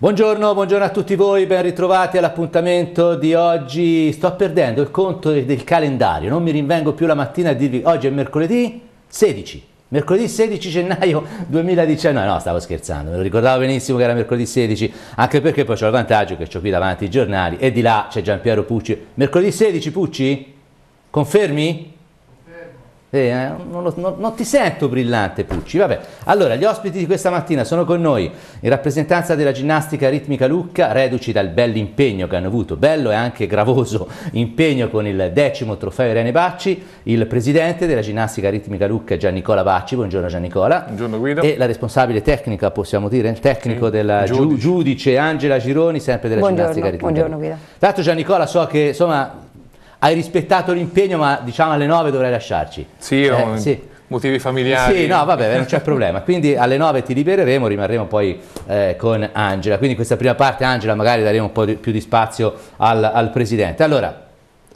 Buongiorno, buongiorno, a tutti voi, ben ritrovati all'appuntamento di oggi. Sto perdendo il conto del calendario, non mi rinvengo più la mattina a dirvi oggi è mercoledì 16. Mercoledì 16 gennaio 2019, no stavo scherzando, me lo ricordavo benissimo che era mercoledì 16, anche perché poi ho il vantaggio che ho qui davanti i giornali e di là c'è Giampiero Pucci. Mercoledì 16 Pucci? Confermi? Eh, eh, non, lo, non, non, ti sento brillante Pucci, vabbè. Allora, gli ospiti di questa mattina sono con noi in rappresentanza della ginnastica ritmica Lucca, reduci dal bell'impegno che hanno avuto, bello e anche gravoso impegno con il decimo trofeo Irene Bacci, il presidente della ginnastica ritmica Lucca Giannicola Bacci, buongiorno Giannicola. Buongiorno Guido. E la responsabile tecnica, possiamo dire, il tecnico sì, del giudice. giudice. Angela Gironi, sempre della buongiorno, ginnastica ritmica Buongiorno Guido. Tanto Giannicola so che, insomma hai rispettato l'impegno, ma diciamo alle 9 dovrai lasciarci. Sì, eh, un... sì motivi familiari. Sì, no, vabbè, non c'è problema. Quindi alle 9 ti libereremo, rimarremo poi eh, con Angela. Quindi questa prima parte, Angela, magari daremo un po' di, più di spazio al, al Presidente. Allora,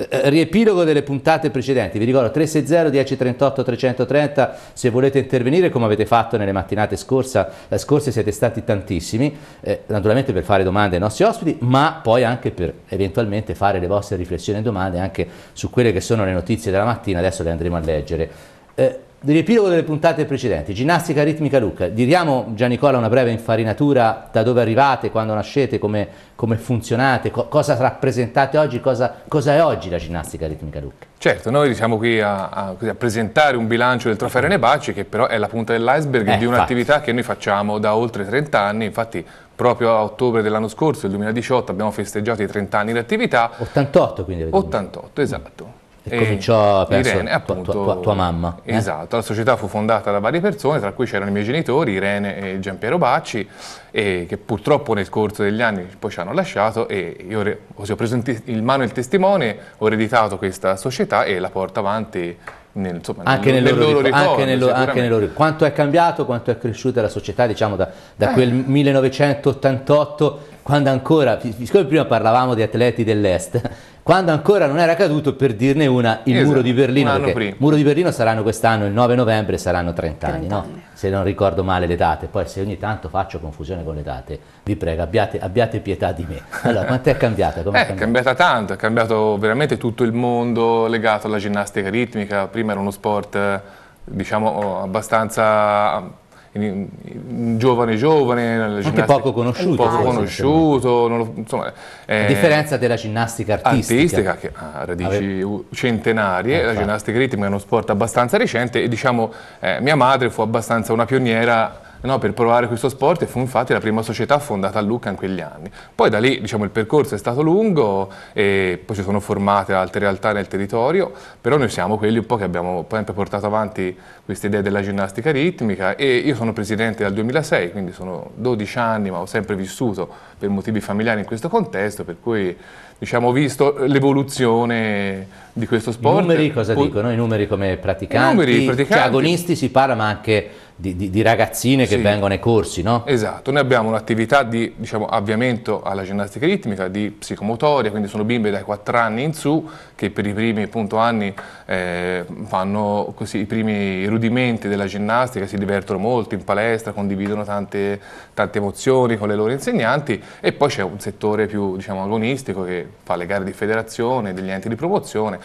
eh, eh, riepilogo delle puntate precedenti, vi ricordo 360 1038 330 se volete intervenire come avete fatto nelle mattinate scorsa, eh, scorse siete stati tantissimi, eh, naturalmente per fare domande ai nostri ospiti, ma poi anche per eventualmente fare le vostre riflessioni e domande anche su quelle che sono le notizie della mattina, adesso le andremo a leggere. Eh, di riepilogo delle puntate precedenti, ginnastica ritmica Lucca, diriamo Nicola una breve infarinatura da dove arrivate, quando nascete, come, come funzionate, co cosa rappresentate oggi, cosa, cosa, è oggi la ginnastica ritmica Lucca. Certo, noi siamo qui a, a, a presentare un bilancio del trofeo Renebaci che però è la punta dell'iceberg eh, di un'attività che noi facciamo da oltre 30 anni, infatti proprio a ottobre dell'anno scorso, il 2018, abbiamo festeggiato i 30 anni di attività. 88 quindi. 88, esatto. E, cominciò penso, Irene, appunto, tua, tua, tua mamma. Eh? Esatto, eh? la società fu fondata da varie persone, tra cui c'erano i miei genitori, Irene e Giampiero Bacci, e che purtroppo nel corso degli anni poi ci hanno lasciato e io ho preso in mano il testimone, ho ereditato questa società e la porto avanti nel, insomma, anche nel, nel loro, loro ricordo, anche nel, anche nel loro, Quanto è cambiato, quanto è cresciuta la società diciamo, da, da eh. quel 1988 quando ancora, siccome prima parlavamo di atleti dell'Est, quando ancora non era caduto, per dirne una, il esatto, muro di Berlino, Il muro di Berlino saranno quest'anno il 9 novembre, saranno 30, 30 anni, no? anni, se non ricordo male le date, poi se ogni tanto faccio confusione con le date, vi prego, abbiate, abbiate pietà di me. Allora, quanto è cambiata? Com'è eh, cambiata? è cambiata tanto, è cambiato veramente tutto il mondo legato alla ginnastica ritmica, prima era uno sport diciamo abbastanza giovane giovane anche poco conosciuto, poco conosciuto lo, insomma, eh, a differenza della ginnastica artistica, artistica che ha radici Ave... centenarie eh, la fa. ginnastica ritmica è uno sport abbastanza recente e diciamo eh, mia madre fu abbastanza una pioniera no, per provare questo sport e fu infatti la prima società fondata a Lucca in quegli anni. Poi da lì diciamo, il percorso è stato lungo e poi ci sono formate altre realtà nel territorio, però noi siamo quelli un po' che abbiamo sempre portato avanti questa idea della ginnastica ritmica e io sono presidente dal 2006, quindi sono 12 anni ma ho sempre vissuto per motivi familiari in questo contesto, per cui diciamo, ho visto l'evoluzione di questo sport. I numeri cosa dicono? I numeri come praticanti, I numeri, praticanti. Cioè, agonisti si parla ma anche di, di, di ragazzine che sì. vengono ai corsi, no? Esatto, noi abbiamo un'attività di diciamo, avviamento alla ginnastica ritmica, di psicomotoria, quindi sono bimbe dai 4 anni in su che per i primi appunto, anni eh, fanno così, i primi rudimenti della ginnastica, si divertono molto in palestra, condividono tante, tante emozioni con le loro insegnanti e poi c'è un settore più diciamo, agonistico che fa le gare di federazione, degli enti di promozione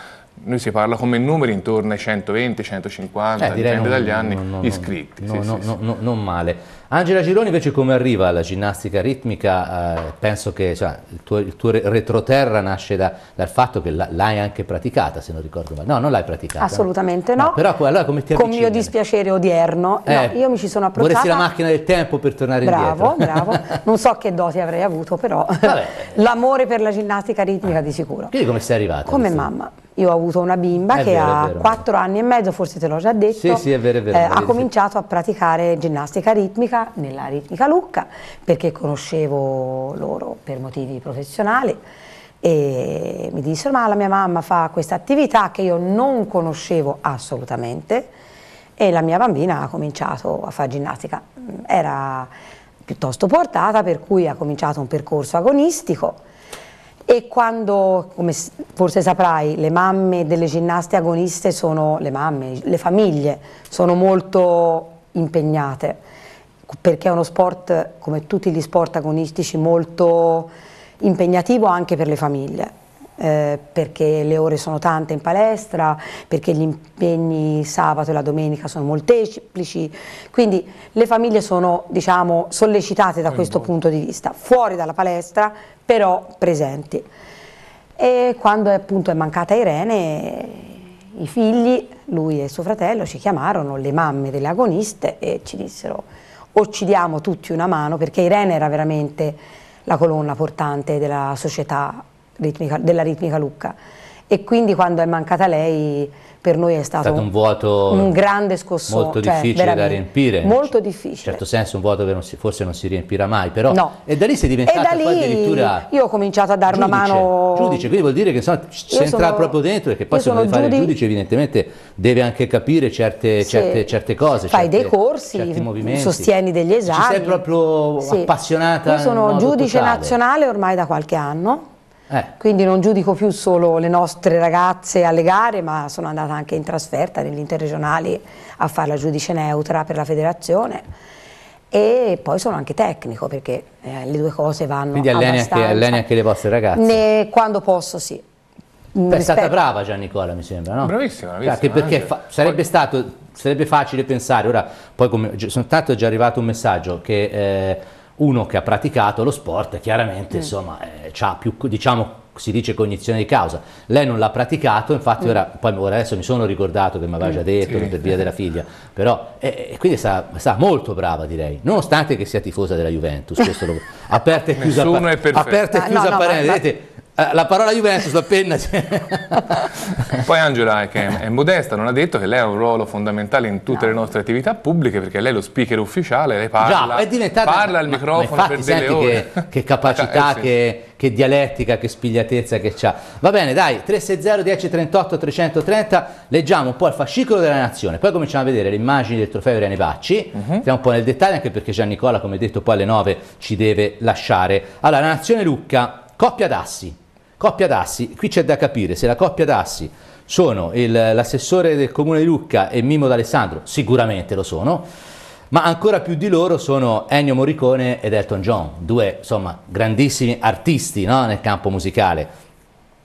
noi si parla come numeri intorno ai 120, 150, eh, dipende non, dagli anni, no, no, iscritti. No, sì, sì, sì. non male. Angela Gironi invece come arriva alla ginnastica ritmica? Eh, penso che cioè, il, tuo, il, tuo, retroterra nasce da, dal fatto che l'hai anche praticata, se non ricordo male. No, non l'hai praticata. Assolutamente no. no. Però allora come ti Con mio dispiacere odierno, eh, io mi ci sono approcciata. Vorresti la macchina del tempo per tornare bravo, indietro. Bravo, bravo. Non so che doti avrei avuto, però l'amore per la ginnastica ritmica di sicuro. Quindi come sei arrivata? Come mamma. Io ho avuto una bimba è che vero, a 4 anni e mezzo, forse te l'ho già detto, sì, sì, è vero, è vero, eh, ha cominciato a praticare ginnastica ritmica nella Ritmica Lucca perché conoscevo loro per motivi professionali e mi dissero ma la mia mamma fa questa attività che io non conoscevo assolutamente e la mia bambina ha cominciato a fare ginnastica. Era piuttosto portata per cui ha cominciato un percorso agonistico e quando, come forse saprai, le mamme delle ginnaste agoniste sono le mamme, le famiglie sono molto impegnate perché è uno sport, come tutti gli sport agonistici, molto impegnativo anche per le famiglie eh, perché le ore sono tante in palestra, perché gli impegni sabato e la domenica sono molteplici, quindi le famiglie sono diciamo, sollecitate da questo punto di vista, fuori dalla palestra però presenti. E quando appunto è mancata Irene, i figli, lui e suo fratello, ci chiamarono, le mamme delle agoniste, e ci dissero o ci diamo tutti una mano, perché Irene era veramente la colonna portante della società ritmica, della ritmica Lucca e quindi quando è mancata lei per noi è stato, è stato un, vuoto un grande scossone molto cioè, difficile da riempire molto difficile in certo senso un vuoto che non si, forse non si riempirà mai però no. e da lì sei diventata lì, addirittura io ho cominciato a dare giudice, una mano giudice quindi vuol dire che insomma c'entra proprio dentro perché poi se vuole fare giudi... il giudice evidentemente deve anche capire certe, sì. certe, certe cose fai certe, dei corsi sostieni degli esami ci sei proprio sì. appassionata io sono giudice totale. nazionale ormai da qualche anno eh. Quindi non giudico più solo le nostre ragazze alle gare, ma sono andata anche in trasferta negli interregionali a fare la giudice neutra per la federazione. E poi sono anche tecnico perché eh, le due cose vanno Quindi alleni abbastanza. Quindi alleni anche le vostre ragazze? Ne, quando posso sì. Beh, è stata brava Gian Nicola mi sembra, no? Bravissima, cioè, bravissima. Anche perché fa sarebbe, stato, sarebbe facile pensare, ora poi come, soltanto è già arrivato un messaggio che... Eh, uno che ha praticato lo sport chiaramente mm. insomma eh, ha più diciamo si dice cognizione di causa lei non l'ha praticato infatti mm. ora, poi, ora adesso mi sono ricordato che mi aveva già mm. detto sì. per via della figlia però eh, eh, quindi sta, sta, molto brava direi nonostante che sia tifosa della Juventus questo lo, aperta e chiusa, aperta e chiusa no, no, parentesi vedete eh, la parola Juventus, la penna cioè. Poi Angela, eh, che è modesta, non ha detto che lei ha un ruolo fondamentale in tutte no. le nostre attività pubbliche, perché lei è lo speaker ufficiale, lei parla, Già, è parla al microfono ma infatti, per delle ore. Che, che capacità, eh, sì. che, che, dialettica, che spigliatezza che c'ha Va bene, dai, 360 1038 330, leggiamo un po' il fascicolo della nazione, poi cominciamo a vedere le immagini del trofeo Irene Bacci, uh mhm. -huh. andiamo un po' nel dettaglio, anche perché Gian Nicola, come detto, poi alle 9 ci deve lasciare. Allora, la nazione Lucca, coppia d'assi. Coppia d'assi, qui c'è da capire se la coppia d'assi sono l'assessore del comune di Lucca e Mimo D'Alessandro, sicuramente lo sono, ma ancora più di loro sono Ennio Morricone ed Elton John, due insomma grandissimi artisti no? nel campo musicale.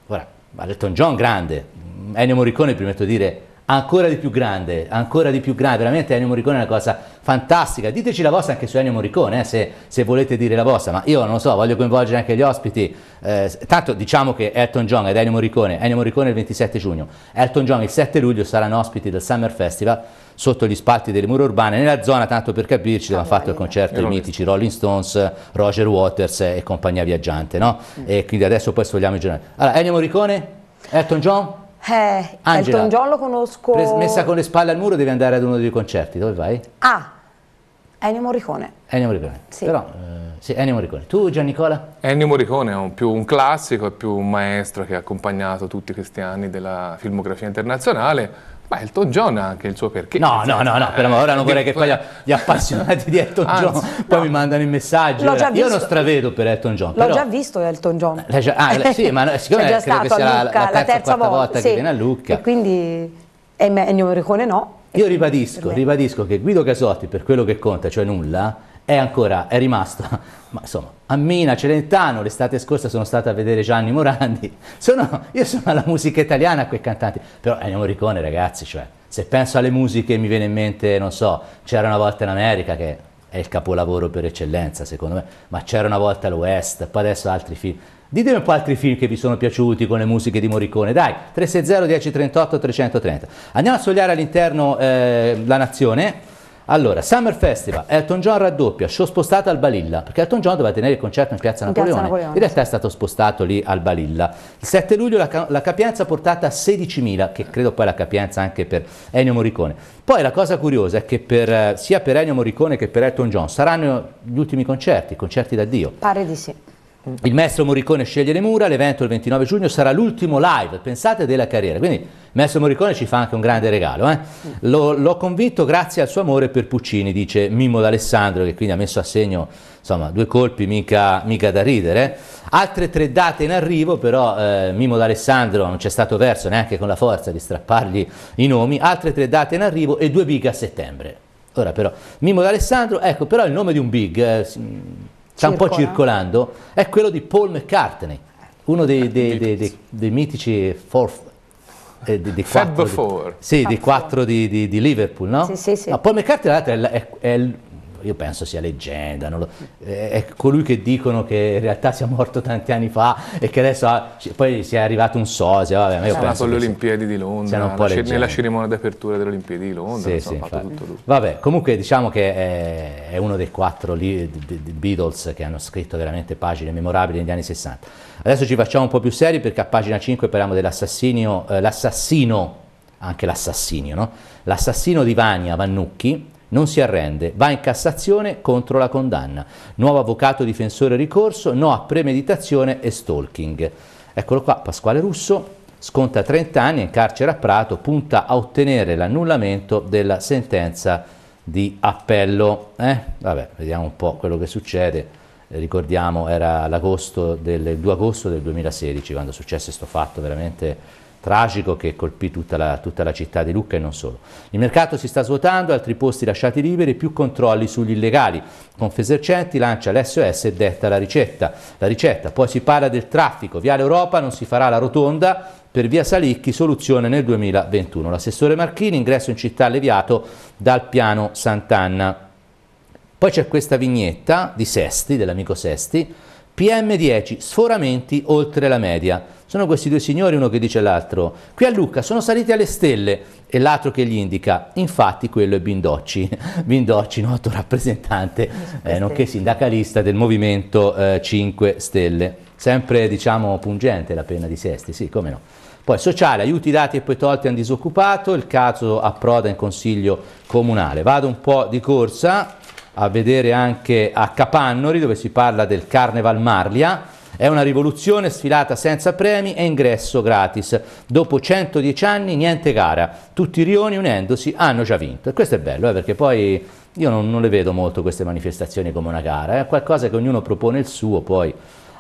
Ora, Elton John grande, Ennio Morricone, prima di dire ancora di più grande, ancora di più grande, veramente Ennio Morricone è una cosa fantastica, diteci la vostra anche su Ennio Morricone eh, se, se, volete dire la vostra, ma io non lo so, voglio coinvolgere anche gli ospiti, eh, tanto diciamo che Elton John ed Ennio Morricone, Ennio Morricone il 27 giugno, Elton John il 7 luglio saranno ospiti del Summer Festival sotto gli spalti delle mura urbane, nella zona tanto per capirci abbiamo ah, fatto il concerto dei mitici Rolling Stones, Roger Waters e compagnia viaggiante, no? Mm. E quindi adesso poi sfogliamo i giornali. Allora, Ennio Morricone, Elton John? Eh, Angela, Elton John lo conosco... Pres- messa con le spalle al muro devi andare ad uno dei concerti, dove vai? Ah, Ennio Morricone. Ennio Morricone, sì. Però, eh, sì, Ennio Morricone. Tu Gian Nicola? Ennio Morricone è un, più un classico, è più un maestro che ha accompagnato tutti questi anni della filmografia internazionale ma Elton John ha anche il suo perché. No, no, no, no, però ora non vorrei che poi gli eh, appassionati di Elton Anzi, John poi no. mi mandano i messaggi. Ora, io non stravedo per Elton John. L'ho però... già visto Elton John. Ah, sì, ma siccome credo che sia la, la, terza, la terza volta, volta sì. che viene a Lucca. E quindi Ennio Morricone no. Io ribadisco, ribadisco che Guido Casotti, per quello che conta, cioè nulla, è ancora, è rimasto, ma insomma, Ammina, Celentano, l'estate scorsa sono stato a vedere Gianni Morandi, sono, io sono alla musica italiana quei cantanti, però eh, Ennio Morricone ragazzi, cioè, se penso alle musiche mi viene in mente, non so, c'era una volta in America che è il capolavoro per eccellenza secondo me, ma c'era una volta l'Ouest, poi adesso altri film, Ditemi un po' altri film che vi sono piaciuti con le musiche di Morricone. Dai, 360 1038 330. Andiamo a sogliare all'interno eh, la nazione. Allora, Summer Festival, Elton John raddoppia, show spostato al Balilla, perché Elton John doveva tenere il concerto in Piazza Napoleone, Piazza Napoleone. in realtà è stato spostato lì al Balilla. Il 7 luglio la, la capienza portata a 16.000, che credo poi la capienza anche per Ennio Morricone. Poi la cosa curiosa è che per, eh, sia per Ennio Morricone che per Elton John saranno gli ultimi concerti, concerti d'addio. Pare di sì. Il maestro Morricone sceglie le mura, l'evento il 29 giugno sarà l'ultimo live, pensate, della carriera. Quindi il maestro Morricone ci fa anche un grande regalo. Eh? L'ho convinto grazie al suo amore per Puccini, dice Mimmo d'Alessandro, che quindi ha messo a segno insomma, due colpi mica, mica da ridere. Altre tre date in arrivo, però eh, Mimmo d'Alessandro non c'è stato verso neanche con la forza di strappargli i nomi. Altre tre date in arrivo e due big a settembre. Ora però, Mimmo d'Alessandro, ecco però il nome di un big... Eh, sta un po' circolando, è quello di Paul McCartney, uno dei, dei, dei, dei mitici fourth, eh, di, di quattro, di, sì, di, quattro di, di, Liverpool, no? Sì, sì, sì. No, Paul McCartney è, è, è io penso sia leggenda, lo, è colui che dicono che in realtà sia morto tanti anni fa e che adesso ha, poi sia arrivato un sosia, vabbè, ma io sono penso... alle Olimpiadi di Londra, la, nella cerimonia d'apertura delle Olimpiadi di Londra, sì, sì, fatto tutto lui. Vabbè, comunque diciamo che è, è uno dei quattro li, di, di Beatles che hanno scritto veramente pagine memorabili negli anni 60. Adesso ci facciamo un po' più seri perché a pagina 5 parliamo dell'assassino, eh, l'assassino, anche l'assassinio, no? L'assassino di Vania Vannucchi, non si arrende, va in Cassazione contro la condanna. Nuovo avvocato difensore ricorso, no a premeditazione e stalking. Eccolo qua, Pasquale Russo sconta 30 anni in carcere a Prato, punta a ottenere l'annullamento della sentenza di appello. Eh? Vabbè, vediamo un po' quello che succede. Eh, ricordiamo era l'agosto 2 agosto del 2016 quando successe questo fatto veramente tragico che colpì tutta la, tutta la, città di Lucca e non solo. Il mercato si sta svuotando, altri posti lasciati liberi, più controlli sugli illegali. Confesercenti lancia l'SOS e detta la ricetta. La ricetta, poi si parla del traffico, Viale Europa non si farà la rotonda, per via Salicchi, soluzione nel 2021. L'assessore Marchini, ingresso in città alleviato dal piano Sant'Anna. Poi c'è questa vignetta di Sesti, dell'amico Sesti, PM10, sforamenti oltre la media. Sono questi due signori, uno che dice l'altro. Qui a Lucca sono saliti alle stelle e l'altro che gli indica. Infatti quello è Bindocci, Bindocci, noto rappresentante, eh, nonché sindacalista del Movimento eh, 5 Stelle. Sempre, diciamo, pungente la pena di Sesti, sì, come no. Poi sociale, aiuti dati e poi tolti a un disoccupato, il caso approda in consiglio comunale. Vado un po' di corsa a vedere anche a Capannori dove si parla del Carneval Marlia, è una rivoluzione sfilata senza premi e ingresso gratis. Dopo 110 anni niente gara, tutti i rioni unendosi hanno già vinto. E questo è bello eh, perché poi io non, non, le vedo molto queste manifestazioni come una gara, eh. è eh. qualcosa che ognuno propone il suo poi.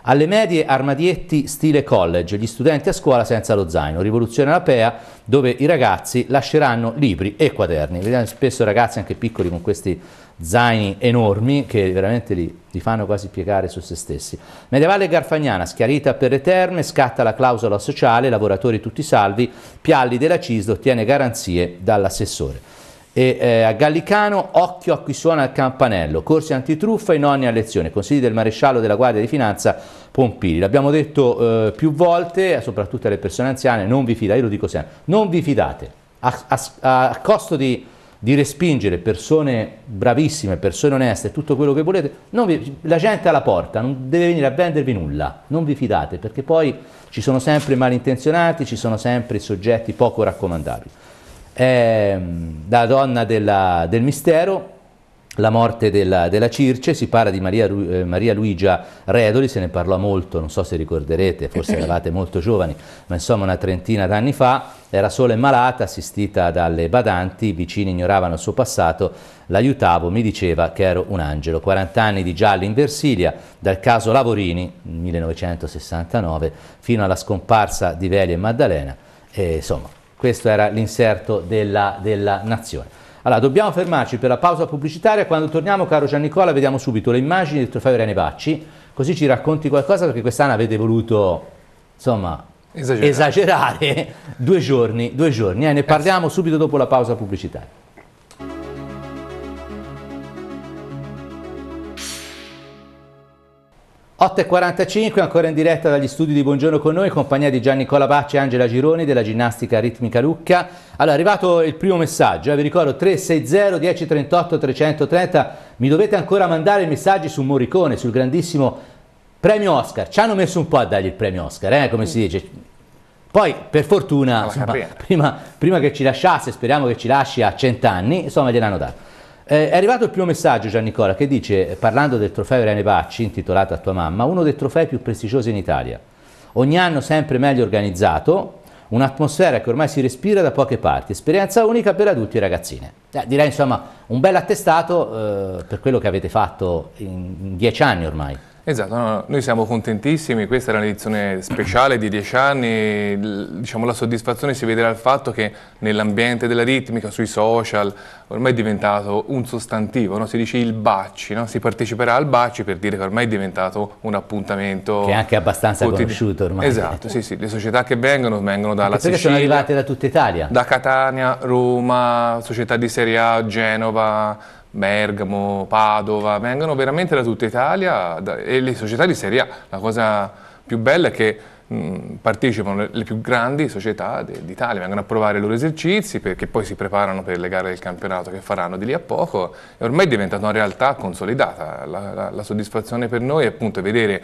Alle medie armadietti stile college, gli studenti a scuola senza lo zaino, rivoluzione europea dove i ragazzi lasceranno libri e quaderni. Vediamo spesso ragazzi anche piccoli con questi zaini enormi che veramente li, li, fanno quasi piegare su se stessi. Medievale Garfagnana, schiarita per eterne, scatta la clausola sociale, lavoratori tutti salvi, Pialli della Cislo ottiene garanzie dall'assessore. E, eh, a Gallicano, occhio a chi suona il campanello, corsi antitruffa e nonni a lezione, consigli del maresciallo della Guardia di Finanza Pompili. L'abbiamo detto eh, più volte, eh, soprattutto alle persone anziane, non vi fidate, io lo dico sempre, non vi fidate, a, a, a costo di di respingere persone bravissime, persone oneste, tutto quello che volete, vi, la gente alla porta, non deve venire a vendervi nulla, non vi fidate, perché poi ci sono sempre i malintenzionati, ci sono sempre i soggetti poco raccomandabili. È ehm, la donna della, del mistero la morte della, della, Circe, si parla di Maria, eh, Maria, Luigia Redoli, se ne parlò molto, non so se ricorderete, forse eravate molto giovani, ma insomma una trentina d'anni fa, era sola e malata, assistita dalle badanti, i vicini ignoravano il suo passato, l'aiutavo, mi diceva che ero un angelo. 40 anni di gialli in Versilia, dal caso Lavorini, 1969, fino alla scomparsa di Veli e Maddalena, e, insomma questo era l'inserto della, della nazione. Allora, dobbiamo fermarci per la pausa pubblicitaria, quando torniamo caro Gian Nicola vediamo subito le immagini del trofeo Irene Bacci, così ci racconti qualcosa perché quest'anno avete voluto, insomma, esagerare, esagerare due giorni, due giorni eh, ne eh parliamo subito dopo la pausa pubblicitaria. 8.45, ancora in diretta dagli studi di Buongiorno con noi, in compagnia di Gianni Nicola Bacci e Angela Gironi della ginnastica ritmica Lucca. Allora, è arrivato il primo messaggio, eh, vi ricordo 360 1038 330, mi dovete ancora mandare messaggi su Morricone, sul grandissimo premio Oscar. Ci hanno messo un po' a dargli il premio Oscar, eh, come si dice. Poi, per fortuna, insomma, prima, prima, che ci lasciasse, speriamo che ci lasci a cent'anni, insomma, gliel'hanno dato. Eh, è arrivato il primo messaggio, Gian Nicola, che dice, parlando del trofeo Irene Bacci, intitolato a tua mamma, uno dei trofei più prestigiosi in Italia. Ogni anno sempre meglio organizzato, un'atmosfera che ormai si respira da poche parti, esperienza unica per adulti e ragazzine. Eh, direi insomma un bel attestato eh, per quello che avete fatto in dieci anni ormai. Esatto, no, noi siamo contentissimi, questa era un'edizione speciale di dieci anni, diciamo, la soddisfazione si vede dal fatto che nell'ambiente della ritmica, sui social, ormai è diventato un sostantivo, no? si dice il Bacci, si parteciperà al Bacci per dire che ormai è diventato un appuntamento... Che è anche abbastanza quotidiano. conosciuto ormai. Esatto, sì, sì, le società che vengono vengono dalla Sicilia... sono arrivate da tutta Italia. Da Catania, Roma, società di Serie A, Genova... Bergamo, Padova, vengono veramente da tutta Italia da, e le società di Serie A. La cosa più bella è che partecipano le, le, più grandi società d'Italia, vengono a provare i loro esercizi perché poi si preparano per le gare del campionato che faranno di lì a poco e ormai è diventata una realtà consolidata. La, la, la soddisfazione per noi è appunto vedere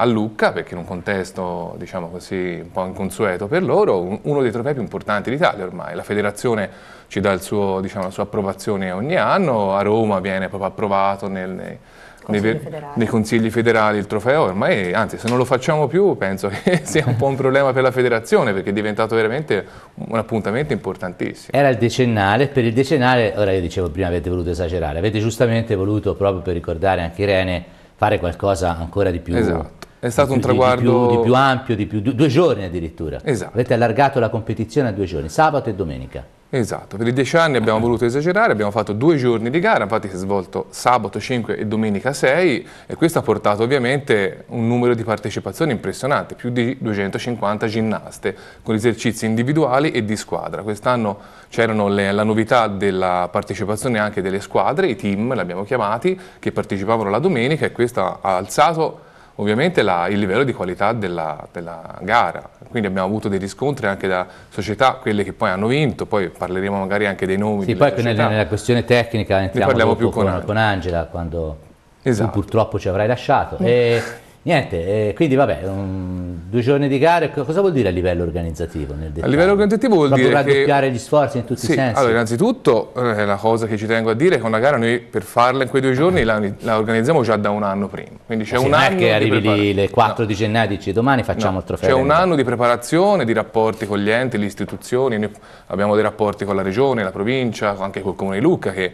a Lucca, perché in un contesto diciamo così, un po' inconsueto per loro, un, uno dei trofei più importanti d'Italia ormai. La federazione ci dà suo, diciamo, la sua approvazione ogni anno, a Roma viene proprio approvato nel, nei, Consigli nei, nei, consigli federali il trofeo ormai, anzi se non lo facciamo più penso che sia un po' un problema per la federazione perché è diventato veramente un appuntamento importantissimo. Era il decennale, per il decennale, ora io dicevo prima avete voluto esagerare, avete giustamente voluto proprio per ricordare anche Irene fare qualcosa ancora di più esatto è stato un traguardo... Di più, di più ampio, di più, due giorni addirittura. Esatto. Avete allargato la competizione a due giorni, sabato e domenica. Esatto, per i dieci anni abbiamo ah. voluto esagerare, abbiamo fatto due giorni di gara, infatti si è svolto sabato 5 e domenica 6 e questo ha portato ovviamente un numero di partecipazioni impressionante, più di 250 ginnaste con esercizi individuali e di squadra. Quest'anno c'erano la novità della partecipazione anche delle squadre, i team, l'abbiamo chiamati, che partecipavano la domenica e questo ha alzato ovviamente la, il livello di qualità della, della, gara. Quindi abbiamo avuto dei riscontri anche da società, quelle che poi hanno vinto, poi parleremo magari anche dei nomi. Sì, poi nella, nella, questione tecnica entriamo ne parliamo più con, con Angela quando esatto. purtroppo ci avrai lasciato. E... Mm. Niente, eh, quindi vabbè, un, due giorni di gara, cosa vuol dire a livello organizzativo? a livello organizzativo vuol Proprio dire raddoppiare che... gli sforzi in tutti sì, i sensi? Allora, innanzitutto, eh, la cosa che ci tengo a dire è che una gara noi per farla in quei due giorni la, la organizziamo già da un anno prima. Quindi c'è eh sì, un non anno è che arrivi lì le 4 no. di gennaio e dici domani facciamo no, il trofeo. C'è un anno di preparazione, di rapporti con gli enti, le istituzioni, noi abbiamo dei rapporti con la regione, la provincia, anche col comune di Lucca che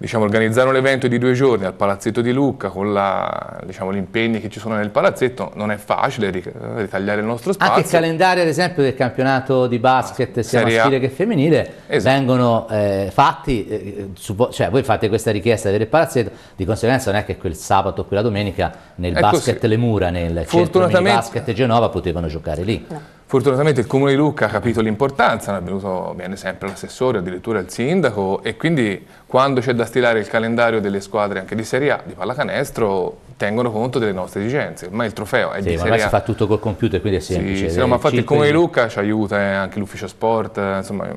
diciamo, organizzare un evento di due giorni al Palazzetto di Lucca con la, diciamo, gli impegni che ci sono nel palazzetto non è facile ritagliare il nostro spazio. Anche il calendario ad esempio del campionato di basket ah, sia maschile che femminile esatto. vengono eh, fatti, eh, cioè voi fate questa richiesta del palazzetto, di conseguenza non è che quel sabato o quella domenica nel è basket così. Le Mura, nel centro di basket Genova potevano giocare lì. No. Fortunatamente il Comune di Lucca ha capito l'importanza, viene sempre l'assessore, addirittura il sindaco e quindi quando c'è da stilare il calendario delle squadre anche di Serie A, di pallacanestro, tengono conto delle nostre esigenze. ma il trofeo è sì, di Serie A. si fa tutto col computer, quindi è semplice. Sì, sì, no, ma infatti il Comune di Lucca ci aiuta, eh, anche l'ufficio sport, eh, insomma...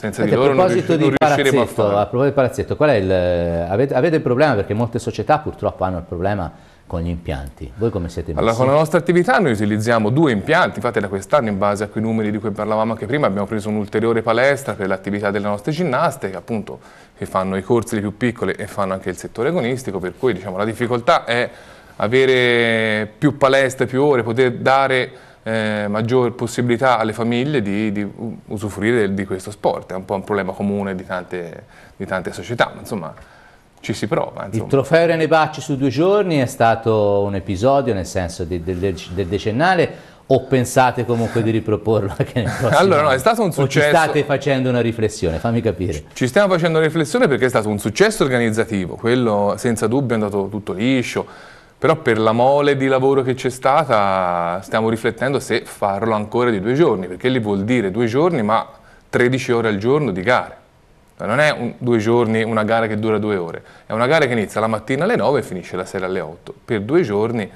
Senza Senti, di loro non, di non riusciremo a fare. A proposito di Palazzetto, qual è il, eh, avete, avete il problema perché molte società purtroppo hanno il problema con gli impianti. Voi come siete messi? Allora, con la nostra attività noi utilizziamo due impianti, infatti da quest'anno in base a quei numeri di cui parlavamo anche prima abbiamo preso un'ulteriore palestra per l'attività delle nostre ginnaste, appunto che fanno i corsi le più piccole e fanno anche il settore agonistico, per cui diciamo, la difficoltà è avere più palestre, più ore, poter dare eh, maggior possibilità alle famiglie di, di, usufruire di questo sport, è un po' un problema comune di tante, di tante società, ma insomma ci si prova. Insomma. Il trofeo Rene Bacci su due giorni è stato un episodio nel senso del, del, del decennale o pensate comunque di riproporlo anche nel prossimo Allora no, è stato un successo. O ci state facendo una riflessione, fammi capire. Ci stiamo facendo una riflessione perché è stato un successo organizzativo, quello senza dubbio è andato tutto liscio, però per la mole di lavoro che c'è stata stiamo riflettendo se farlo ancora di due giorni, perché lì vuol dire due giorni ma 13 ore al giorno di gare. Cioè, non è un, due giorni una gara che dura due ore, è una gara che inizia la mattina alle 9 e finisce la sera alle 8. Per due giorni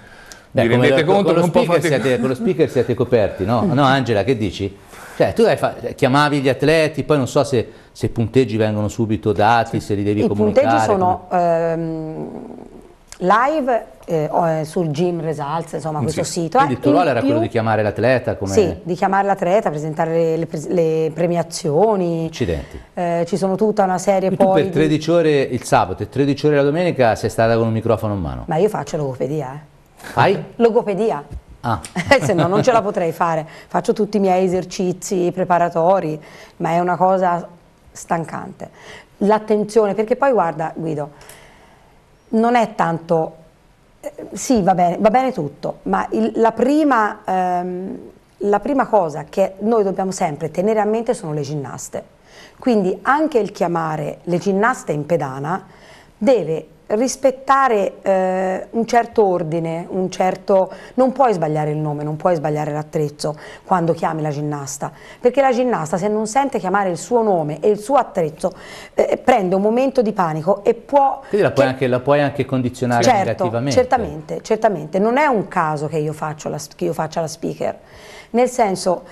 Beh, vi rendete lo, conto che con, lo siete, con lo speaker siete coperti, no? No Angela, che dici? Cioè, tu fa... chiamavi gli atleti, poi non so se, i punteggi vengono subito dati, se li devi I comunicare. I punteggi sono... Come... Ehm live eh, eh, sul Gym Results, insomma questo sito. Eh. Quindi il tuo ruolo era più... quello di chiamare l'atleta? Come... Sì, di chiamare l'atleta, presentare le, le, le premiazioni. Accidenti. Eh, ci sono tutta una serie e poi... Tu per 13 di... ore il sabato e 13 ore la domenica sei stata con un microfono in mano? Ma io faccio logopedia. Eh. Fai? Logopedia. Ah. Se no non ce la potrei fare, faccio tutti i miei esercizi preparatori, ma è una cosa stancante. L'attenzione, perché poi guarda Guido, non è tanto, eh, sì va bene, va bene tutto, ma il, la, prima, ehm, la prima cosa che noi dobbiamo sempre tenere a mente sono le ginnaste. Quindi anche il chiamare le ginnaste in pedana deve rispettare eh, un certo ordine, un certo... non puoi sbagliare il nome, non puoi sbagliare l'attrezzo quando chiami la ginnasta, perché la ginnasta se non sente chiamare il suo nome e il suo attrezzo eh, prende un momento di panico e può... Quindi la puoi, che... anche, la puoi anche, condizionare certo, negativamente. Certamente, certamente, non è un caso che io, la, che io faccia la speaker, nel senso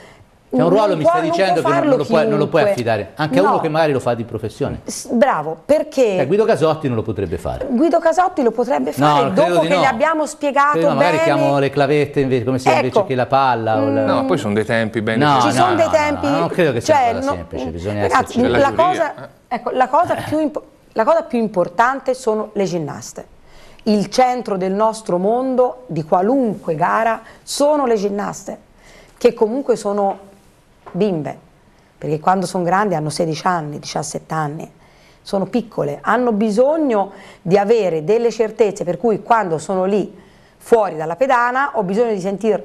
c'è cioè, un ruolo, mi stai dicendo, che non lo, puoi, non lo, puoi, affidare, anche no. a uno che magari lo fa di professione. bravo, perché... Eh, Guido Casotti non lo potrebbe fare. Guido Casotti lo potrebbe fare no, dopo che no. gli abbiamo spiegato credo, Magari chiamo le clavette invece, come si ecco. invece che la palla. Mm. La... No, poi sono dei tempi ben... No, ci sono dei tempi... non credo che sia cioè, una semplice, eh, bisogna ragazzi, esserci. La cosa, ecco, la, cosa eh. la cosa più importante sono le ginnaste il centro del nostro mondo, di qualunque gara, sono le ginnaste, che comunque sono bimbe, perché quando sono grandi hanno 16 anni, 17 anni, sono piccole, hanno bisogno di avere delle certezze per cui quando sono lì fuori dalla pedana ho bisogno di sentire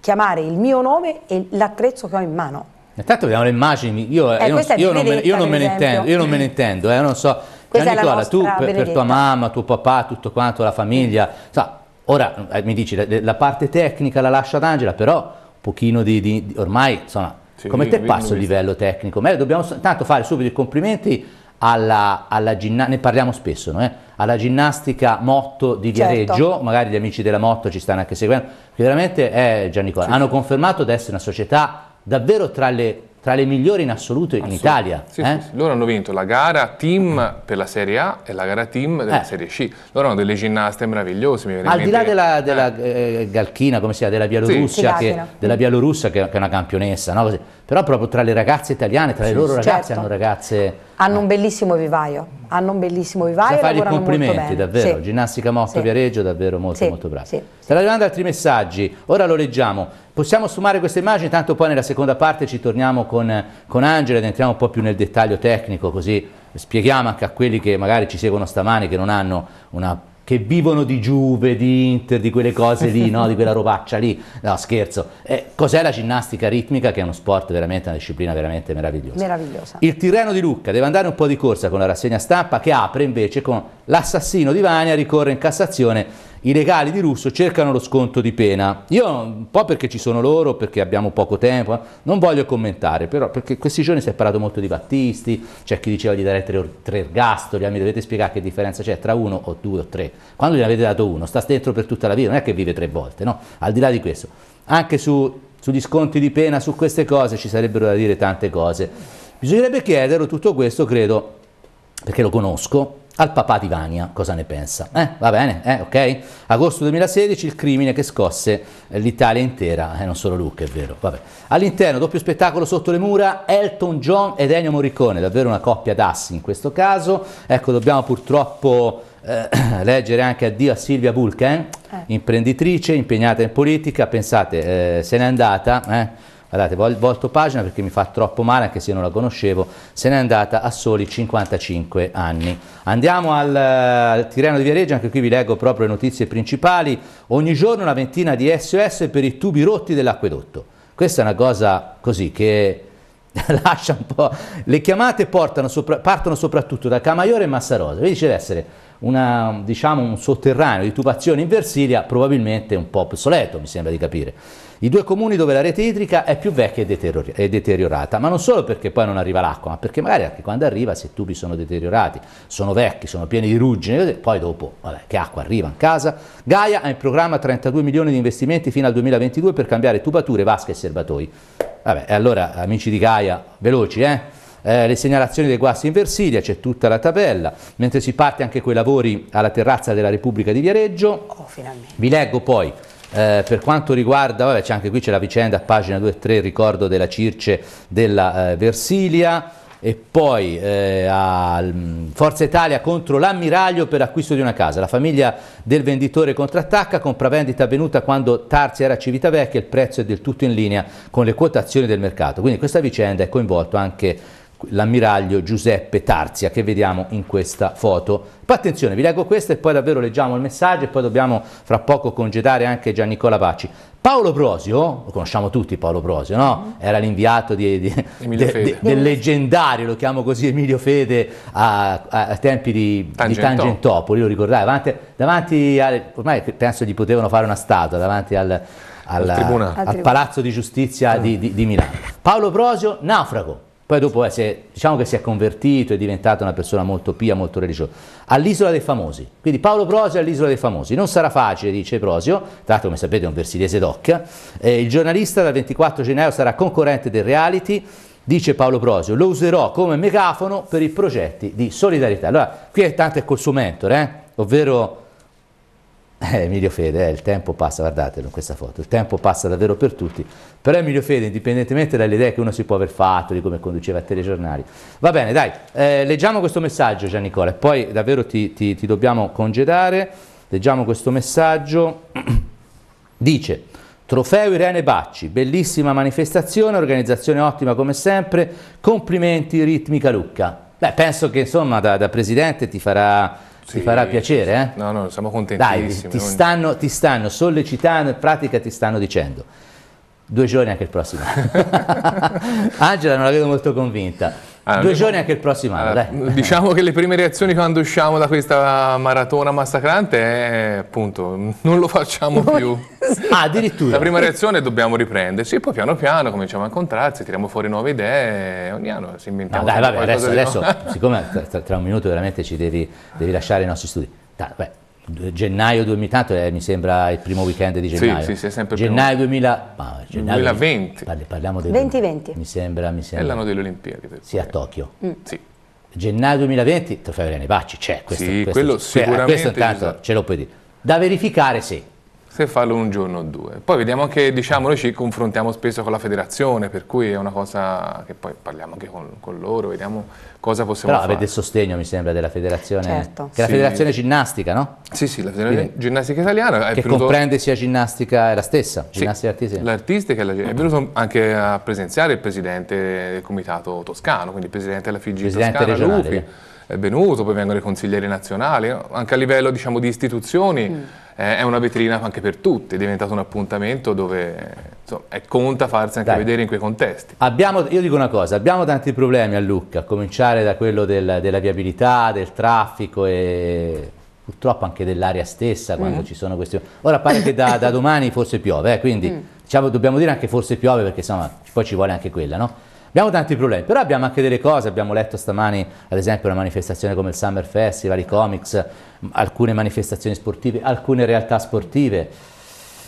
chiamare il mio nome e l'attrezzo che ho in mano. Intanto vediamo le immagini, io, eh, io, non, io, non, me, io non, me, ne intendo, io non me ne intendo, eh, non so, Gianni Nicola, tu per, per, tua mamma, tuo papà, tutto quanto, la famiglia, mm. sa, ora eh, mi dici la, la parte tecnica la lascia ad Angela, però pochino di, di, di ormai insomma, sì, come te passo il livello visto. tecnico? Ma dobbiamo tanto fare subito i complimenti alla, alla ginnastica, ne parliamo spesso, no? eh? alla ginnastica Motto di certo. Viareggio, certo. magari gli amici della Motto ci stanno anche seguendo, che veramente è Giannicola, sì, hanno confermato di essere una società davvero tra le tra le migliori in assoluto in Assolut Italia. Sì, eh? sì, sì. Loro hanno vinto la gara team per la Serie A e la gara team della eh. Serie C. Loro hanno delle ginnaste meravigliose. Al di là della, della eh. eh. Galchina, come si chiama, della Bielorussia, che, della Bielorussia che, che, è una campionessa, no? però proprio tra le ragazze italiane, tra le loro ragazze certo. hanno ragazze hanno un bellissimo vivaio, hanno un bellissimo vivaio. Da fare i complimenti, davvero. Sì. Ginnastica Motto sì. Viareggio, davvero molto sì. molto bravo. Sì. Stanno arrivando altri messaggi, ora lo leggiamo. Possiamo sfumare questa immagine, tanto poi nella seconda parte ci torniamo con, con Angela ed entriamo un po' più nel dettaglio tecnico, così spieghiamo anche a quelli che magari ci seguono stamani, che non hanno una che vivono di Juve, di Inter, di quelle cose lì, no? di quella robaccia lì. No, scherzo. Eh, cos'è la ginnastica ritmica che è uno sport veramente, una disciplina veramente meravigliosa. meravigliosa. Il Tirreno di Lucca deve andare un po' di corsa con la rassegna stampa che apre invece con l'assassino di Vania ricorre in Cassazione i regali di Russo cercano lo sconto di pena. Io, un po' perché ci sono loro, perché abbiamo poco tempo, eh, non voglio commentare, però perché questi giorni si è parlato molto di Battisti, c'è chi diceva di dare tre, tre ergastoli, mi dovete spiegare che differenza c'è tra uno o due o tre. Quando ne avete dato uno, sta dentro per tutta la vita, non è che vive tre volte, no? Al di là di questo, anche su, sugli sconti di pena, su queste cose ci sarebbero da dire tante cose. Bisognerebbe chiederlo tutto questo, credo, perché lo conosco, al papà di Vania cosa ne pensa. Eh, va bene, eh, ok? Agosto 2016, il crimine che scosse l'Italia intera, eh, non solo Luca, è vero, vabbè. All'interno, doppio spettacolo sotto le mura, Elton John ed Ennio Morricone, davvero una coppia d'assi in questo caso. Ecco, dobbiamo purtroppo eh, leggere anche addio a Silvia Vulcan, eh? eh. imprenditrice, impegnata in politica, pensate, eh, se n'è andata, eh? guardate, vol volto pagina perché mi fa troppo male, anche se non la conoscevo, se n'è andata a soli 55 anni. Andiamo al, al Tirano di Viareggio, anche qui vi leggo proprio le notizie principali. Ogni giorno una ventina di SOS per i tubi rotti dell'acquedotto. Questa è una cosa così che lascia un po'... Le chiamate sopra partono soprattutto da Camaiore e Massarosa, quindi ci deve essere una, diciamo, un sotterraneo di tubazione in Versilia, probabilmente un po' obsoleto, mi sembra di capire i due comuni dove la rete idrica è più vecchia e deteriorata, ma non solo perché poi non arriva l'acqua, ma perché magari anche quando arriva, se i tubi sono deteriorati, sono vecchi, sono pieni di ruggine, poi dopo, vabbè, che acqua arriva in casa? Gaia ha in programma 32 milioni di investimenti fino al 2022 per cambiare tubature, vasche e serbatoi. Vabbè, e allora, amici di Gaia, veloci, eh? Eh, le segnalazioni dei guasti in Versilia, c'è tutta la tabella, mentre si parte anche quei lavori alla terrazza della Repubblica di Viareggio. Oh, finalmente. vi leggo poi eh, per quanto riguarda, vabbè, anche qui c'è la vicenda a pagina 2 e 3, ricordo della Circe della eh, Versilia e poi eh, a mm, Forza Italia contro l'ammiraglio per acquisto di una casa. La famiglia del venditore contrattacca, compravendita avvenuta quando Tarsi era a Civitavecchia, il prezzo è del tutto in linea con le quotazioni del mercato. Quindi questa vicenda è coinvolto anche l'ammiraglio Giuseppe Tarzia che vediamo in questa foto. Poi attenzione, vi leggo questo e poi davvero leggiamo il messaggio e poi dobbiamo fra poco congedare anche Gian Nicola Paci. Paolo Prosio, lo conosciamo tutti Paolo Prosio, no? Mm-hmm. Era l'inviato di, di, de, del leggendario, lo chiamo così Emilio Fede, a, a, a tempi di, Tangentopoli, di Tangentopoli lo ricordai, davanti, davanti alle, ormai penso gli potevano fare una statua, davanti al, al, al, al Palazzo di Giustizia di Milano. Paolo Prosio, naufrago, poi dopo eh, è, diciamo che si è convertito, è diventata una persona molto pia, molto religiosa. All'isola dei famosi. Quindi Paolo Prosio all'isola dei famosi. Non sarà facile, dice Prosio, tra l'altro come sapete è un versilese doc. Eh, il giornalista dal 24 gennaio sarà concorrente del reality, dice Paolo Prosio, lo userò come megafono per i progetti di solidarietà. Allora, qui è tanto è col suo mentore, eh? ovvero eh, Emilio Fede, eh, il tempo passa, guardatelo in questa foto, il tempo passa davvero per tutti, però Emilio Fede, indipendentemente dalle idee che uno si può aver fatto, di come conduceva i telegiornali, va bene, dai, eh, leggiamo questo messaggio Gian Nicola, e poi davvero ti, ti, ti dobbiamo congedare, leggiamo questo messaggio, dice... Trofeo Irene Bacci, bellissima manifestazione, organizzazione ottima come sempre, complimenti Ritmica Lucca. Beh, penso che insomma da, da presidente ti farà sì. Ti farà piacere, eh? No, no, siamo contentissimi. Dai, ti, non... stanno, ti stanno sollecitando, in pratica ti stanno dicendo. Due giorni anche il prossimo. Angela non la vedo molto convinta. Allora, ah, Due giorni anche il prossimo anno, allora, ah, dai. Diciamo che le prime reazioni quando usciamo da questa maratona massacrante è appunto non lo facciamo più. ah, addirittura. La prima reazione è dobbiamo riprenderci, poi piano piano cominciamo a incontrarci, tiriamo fuori nuove idee, ogni anno si inventiamo. No, dai, vabbè, adesso, adesso siccome tra, tra, un minuto veramente ci devi, devi lasciare i nostri studi. Dai, beh, gennaio 2000, eh, mi sembra il primo weekend di gennaio. Sì, sì, è sempre gennaio, primo... 2000, ah, gennaio 2020. Parli, parliamo del 2020. Mi sembra, mi sembra. È l'anno delle Olimpiadi. Del sì, a Tokyo. Mm. Sì. Gennaio 2020, trofeo Irene Bacci, c'è questo. Sì, questo, quello eh, questo, sicuramente. Questo intanto ce lo puoi dire. Da verificare, sì se farlo un giorno o due. Poi vediamo anche, diciamo, noi ci confrontiamo spesso con la federazione, per cui è una cosa che poi parliamo anche con, con loro, vediamo cosa possiamo Però fare. Però avete sostegno, mi sembra, della federazione, certo. che è la federazione ginnastica, no? Sì, sì, la federazione Quindi, ginnastica italiana. Che venuto... comprende sia ginnastica, è la stessa, ginnastica sì, artistica. L'artistica è, venuto anche a presenziare il presidente del comitato toscano, quindi il presidente della FIG presidente Toscana, regionale, Lupi, è venuto, poi vengono i consiglieri nazionali, anche a livello diciamo, di istituzioni mm eh, è una vetrina anche per tutti, è diventato un appuntamento dove insomma, conta farsi anche Dai. vedere in quei contesti. Abbiamo, io dico una cosa, abbiamo tanti problemi a Lucca, a cominciare da quello del, della viabilità, del traffico e purtroppo anche dell'aria stessa quando mm. ci sono questioni. Ora pare che da, da domani forse piove, eh, quindi mm. diciamo, dobbiamo dire anche forse piove perché insomma, poi ci vuole anche quella, no? Abbiamo tanti problemi, però abbiamo anche delle cose, abbiamo letto stamani ad esempio una manifestazione come il Summer Festival, i comics, alcune manifestazioni sportive, alcune realtà sportive.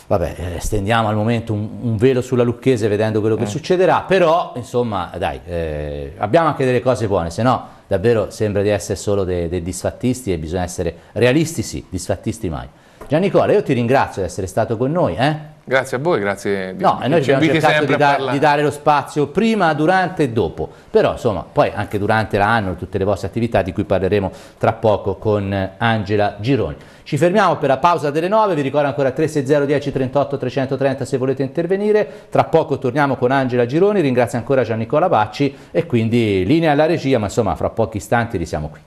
Vabbè, eh, stendiamo al momento un, un velo sulla Lucchese vedendo quello che eh. succederà, però insomma dai, eh, abbiamo anche delle cose buone, se no davvero sembra di essere solo dei, dei disfattisti e bisogna essere realisti sì, disfattisti mai. Gian Nicola, io ti ringrazio di essere stato con noi. Eh? Grazie a voi, grazie di, no, di, noi abbiamo cercato di, da, di, dare lo spazio prima, durante e dopo, però insomma poi anche durante l'anno tutte le vostre attività di cui parleremo tra poco con Angela Gironi. Ci fermiamo per la pausa delle 9, vi ricordo ancora 360 10 38 330 se volete intervenire, tra poco torniamo con Angela Gironi, ringrazio ancora Giannicola Bacci e quindi linea alla regia, ma insomma fra pochi istanti risiamo qui.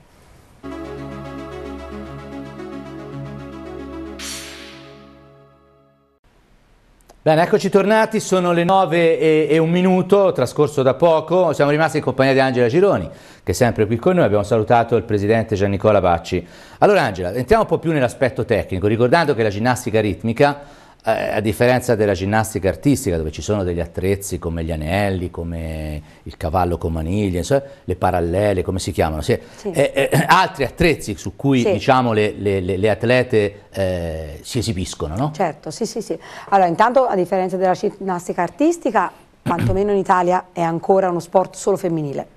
Bene, eccoci tornati, sono le 9 e, e, un minuto, trascorso da poco, siamo rimasti in compagnia di Angela Gironi, che è sempre qui con noi, abbiamo salutato il presidente Giannicola Bacci. Allora Angela, entriamo un po' più nell'aspetto tecnico, ricordando che la ginnastica ritmica a differenza della ginnastica artistica, dove ci sono degli attrezzi come gli anelli, come il cavallo con maniglie, insomma, le parallele, come si chiamano, sì. Sì. Eh, eh, eh altri attrezzi su cui sì. diciamo, le, le, le, atlete eh, si esibiscono, no? Certo, sì, sì, sì. Allora, intanto, a differenza della ginnastica artistica, quantomeno in Italia è ancora uno sport solo femminile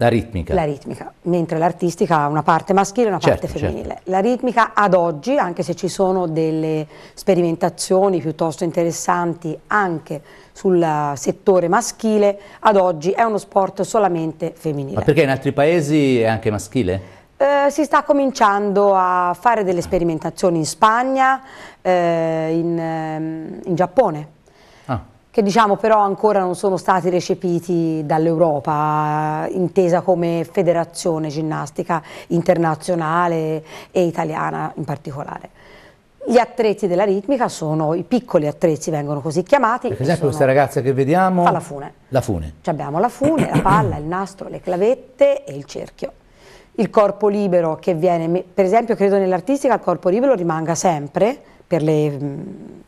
la ritmica. La ritmica, mentre l'artistica ha una parte maschile e una certo, parte certo. femminile. Certo. La ritmica ad oggi, anche se ci sono delle sperimentazioni piuttosto interessanti anche sul settore maschile, ad oggi è uno sport solamente femminile. Ma perché in altri paesi è anche maschile? Eh, si sta cominciando a fare delle sperimentazioni in Spagna, eh, in, ehm, in Giappone che diciamo però ancora non sono stati recepiti dall'Europa, intesa come federazione ginnastica internazionale e italiana in particolare. Gli attrezzi della ritmica sono i piccoli attrezzi, vengono così chiamati. Per esempio questa ragazza che vediamo... Fa la fune. La fune. Ci abbiamo la fune, la palla, il nastro, le clavette e il cerchio. Il corpo libero che viene, per esempio credo nell'artistica il corpo libero rimanga sempre per, le,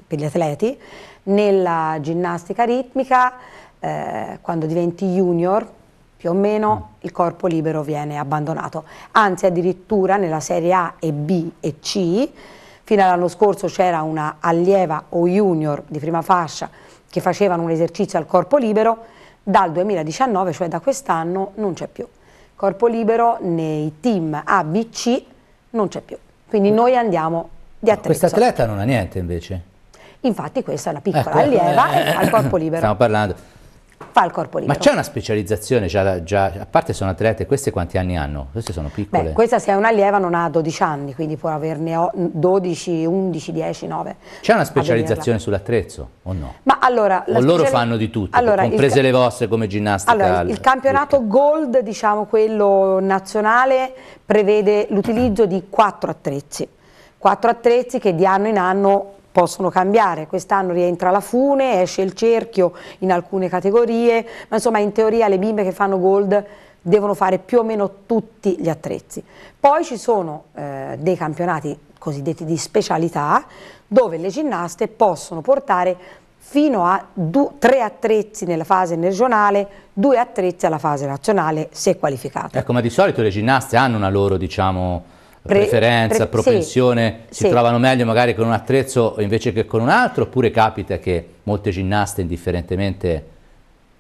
per gli atleti, nella ginnastica ritmica, eh, quando diventi junior, più o meno mm. il corpo libero viene abbandonato. Anzi, addirittura nella serie A e B e C, fino all'anno scorso c'era una allieva o junior di prima fascia che facevano un esercizio al corpo libero, dal 2019, cioè da quest'anno, non c'è più. Corpo libero nei team A, B, C non c'è più. Quindi mm. noi andiamo di attrezzo. Questa atleta non ha niente invece? Infatti questa è una piccola ecco, allieva eh, e fa il corpo libero. Stiamo parlando. Fa il corpo libero. Ma c'è una specializzazione, già, già, a parte sono atlete, queste quanti anni hanno? Queste sono piccole. Beh, questa se è un'allieva non ha 12 anni, quindi può averne 12, 11, 10, 9. C'è una specializzazione sull'attrezzo o no? Ma allora... O loro fanno di tutto, allora, comprese il, le vostre come ginnastica? Allora, il, il campionato tutto. gold, diciamo quello nazionale, prevede l'utilizzo di quattro attrezzi. Quattro attrezzi che di anno in anno possono cambiare, quest'anno rientra la fune, esce il cerchio in alcune categorie, ma insomma in teoria le bimbe che fanno gold devono fare più o meno tutti gli attrezzi. Poi ci sono eh, dei campionati cosiddetti di specialità dove le ginnaste possono portare fino a due, tre attrezzi nella fase regionale, due attrezzi alla fase nazionale se qualificate. Ecco, ma di solito le ginnaste hanno una loro diciamo, preferenza, pre propensione, sì, si sì. trovano meglio magari con un attrezzo invece che con un altro, oppure capita che molte ginnaste indifferentemente...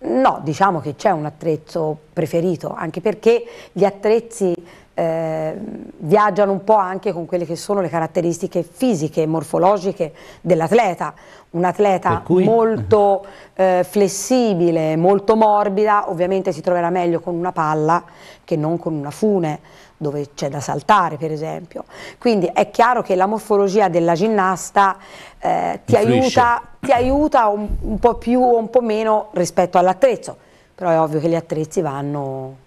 No, diciamo che c'è un attrezzo preferito, anche perché gli attrezzi eh, viaggiano un po' anche con quelle che sono le caratteristiche fisiche e morfologiche dell'atleta. Un atleta cui... molto eh, flessibile, molto morbida, ovviamente si troverà meglio con una palla che non con una fune dove c'è da saltare per esempio. Quindi è chiaro che la morfologia della ginnasta eh, ti, aiuta, ti, aiuta, un, un po' più o un po' meno rispetto all'attrezzo, però è ovvio che gli attrezzi vanno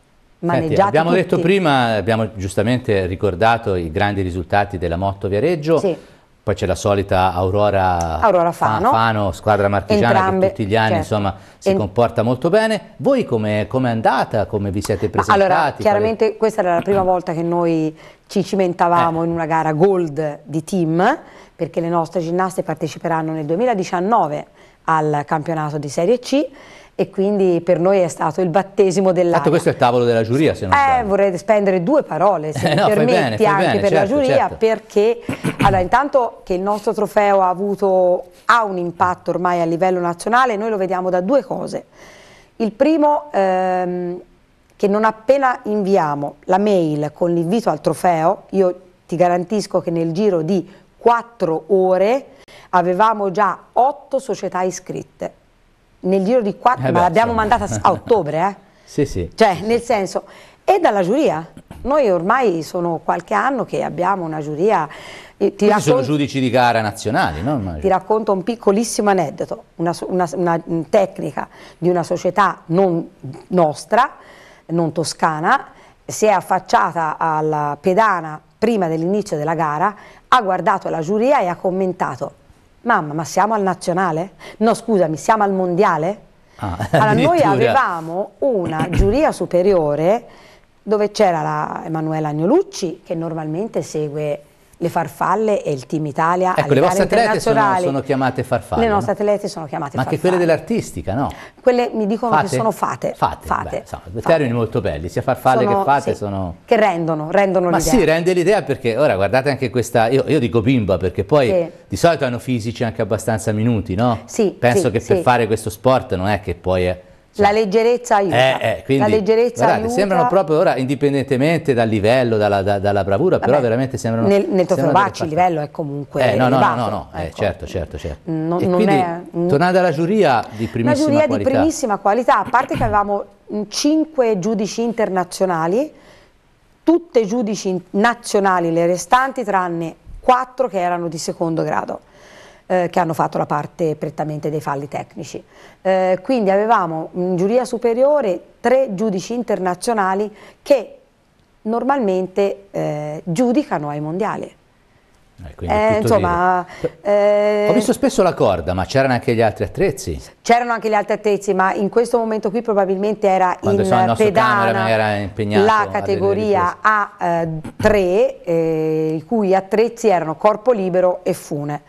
Senti, abbiamo tutti. detto prima, abbiamo giustamente ricordato i grandi risultati della Motto Viareggio. Sì. Poi c'è la solita Aurora, Aurora Fano. Fano. squadra marchigiana Entrambe, che tutti gli anni certo. insomma, si Ent comporta molto bene. Voi come com è andata? Come vi siete presentati? allora, chiaramente quale... questa era la prima volta che noi ci cimentavamo eh. in una gara gold di team, perché le nostre ginnaste parteciperanno nel 2019 al campionato di Serie C e quindi per noi è stato il battesimo dell'aria. Fatto questo è il tavolo della giuria se non eh, sbaglio. Eh, vorrei spendere due parole se eh, no, permetti bene, anche bene, per certo, la giuria certo. perché allora intanto che il nostro trofeo ha avuto ha un impatto ormai a livello nazionale noi lo vediamo da due cose. Il primo ehm, che non appena inviamo la mail con l'invito al trofeo, io ti garantisco che nel giro di quattro ore avevamo già otto società iscritte nel giro di quattro, eh ma l'abbiamo mandata a ottobre, eh? sì, sì. Cioè, nel senso, e dalla giuria. Noi ormai sono qualche anno che abbiamo una giuria... Eh, ti racconto, sono giudici di gara nazionali, no? Ti racconto un piccolissimo aneddoto, una, una, una tecnica di una società non nostra, non toscana, si è affacciata alla pedana prima dell'inizio della gara, ha guardato la giuria e ha commentato mamma, ma siamo al nazionale? No, scusami, siamo al mondiale? Ah, allora noi avevamo una giuria superiore dove c'era la Emanuela Agnolucci che normalmente segue le farfalle e il team Italia ecco, le vostre atlete sono, sono, chiamate farfalle le nostre no? atlete sono chiamate ma farfalle ma anche quelle dell'artistica no? quelle mi dicono fate? che sono fate fate, fate. Beh, insomma, due termini molto belli sia farfalle sono, che fate sì, sono che rendono rendono ma l'idea ma sì rende l'idea perché ora guardate anche questa io, io dico bimba perché poi sì. di solito hanno fisici anche abbastanza minuti no? sì penso sì, che per fare questo sport non è che poi è eh, la leggerezza aiuta. Eh, eh, quindi, leggerezza guardate, aiuta. sembrano proprio ora, indipendentemente dal livello, dalla, da, dalla bravura, Vabbè, però veramente sembrano... Nel, nel sembrano Bacci il livello è comunque eh, no, no, no, no, no, eh, ecco. eh, certo, certo, certo. No, quindi, è... tornando alla giuria di primissima Una giuria qualità. di primissima qualità, a parte che avevamo cinque giudici internazionali, tutte giudici nazionali le restanti, tranne quattro che erano di secondo grado. Eh, che hanno fatto la parte prettamente dei falli tecnici. Eh, quindi avevamo in giuria superiore tre giudici internazionali che normalmente eh, giudicano ai mondiali. Eh, eh insomma, eh, Ho visto spesso la corda, ma c'erano anche gli altri attrezzi. C'erano anche gli altri attrezzi, ma in questo momento qui probabilmente era Quando in pedana era la categoria A3, eh, eh, i cui attrezzi erano corpo libero e fune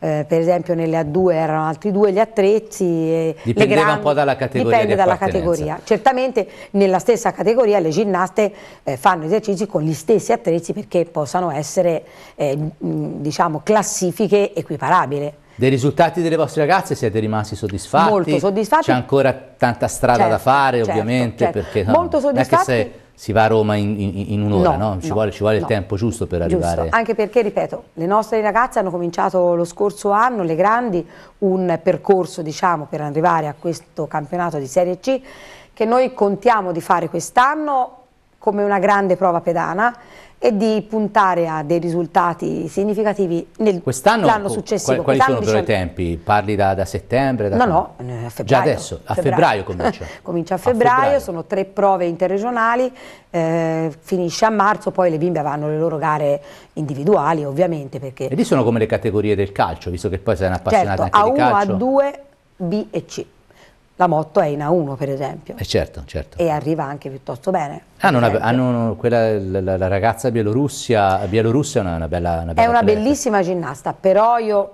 eh, per esempio nelle A2 erano altri due gli attrezzi. E Dipendeva grandi, un po' dalla categoria. Dipende dalla categoria. Certamente nella stessa categoria le ginnaste eh, fanno esercizi con gli stessi attrezzi perché possano essere eh, diciamo, classifiche equiparabili. Dei risultati delle vostre ragazze siete rimasti soddisfatti? Molto soddisfatti. C'è ancora tanta strada certo, da fare certo, ovviamente certo. perché no, Molto soddisfatti. non è che se si va a Roma in, in, in un'ora, no, no? Ci, vuole, ci, vuole, il tempo giusto per giusto. arrivare. Anche perché, ripeto, le nostre ragazze hanno cominciato lo scorso anno, le grandi, un percorso diciamo, per arrivare a questo campionato di Serie C che noi contiamo di fare quest'anno come una grande prova pedana e di puntare a dei risultati significativi l'anno successivo. Quali, quali sono però i diciamo tempi? Parli da, da settembre? Da no, quando? no, eh, a febbraio. Già adesso, a febbraio, febbraio comincia. comincia a febbraio, a febbraio, sono tre prove interregionali, eh, finisce a marzo, poi le bimbe vanno le loro gare individuali ovviamente. Perché... E lì sono come le categorie del calcio, visto che poi sei un appassionato certo, anche A1, di calcio. A1, A2, B e C la Motto è in A1 per esempio. Eh certo, certo. E arriva anche piuttosto bene. Ah, una, hanno quella, la, la, ragazza bielorussia, bielorussia è una, una bella, una bella È una bellissima ginnasta, però io,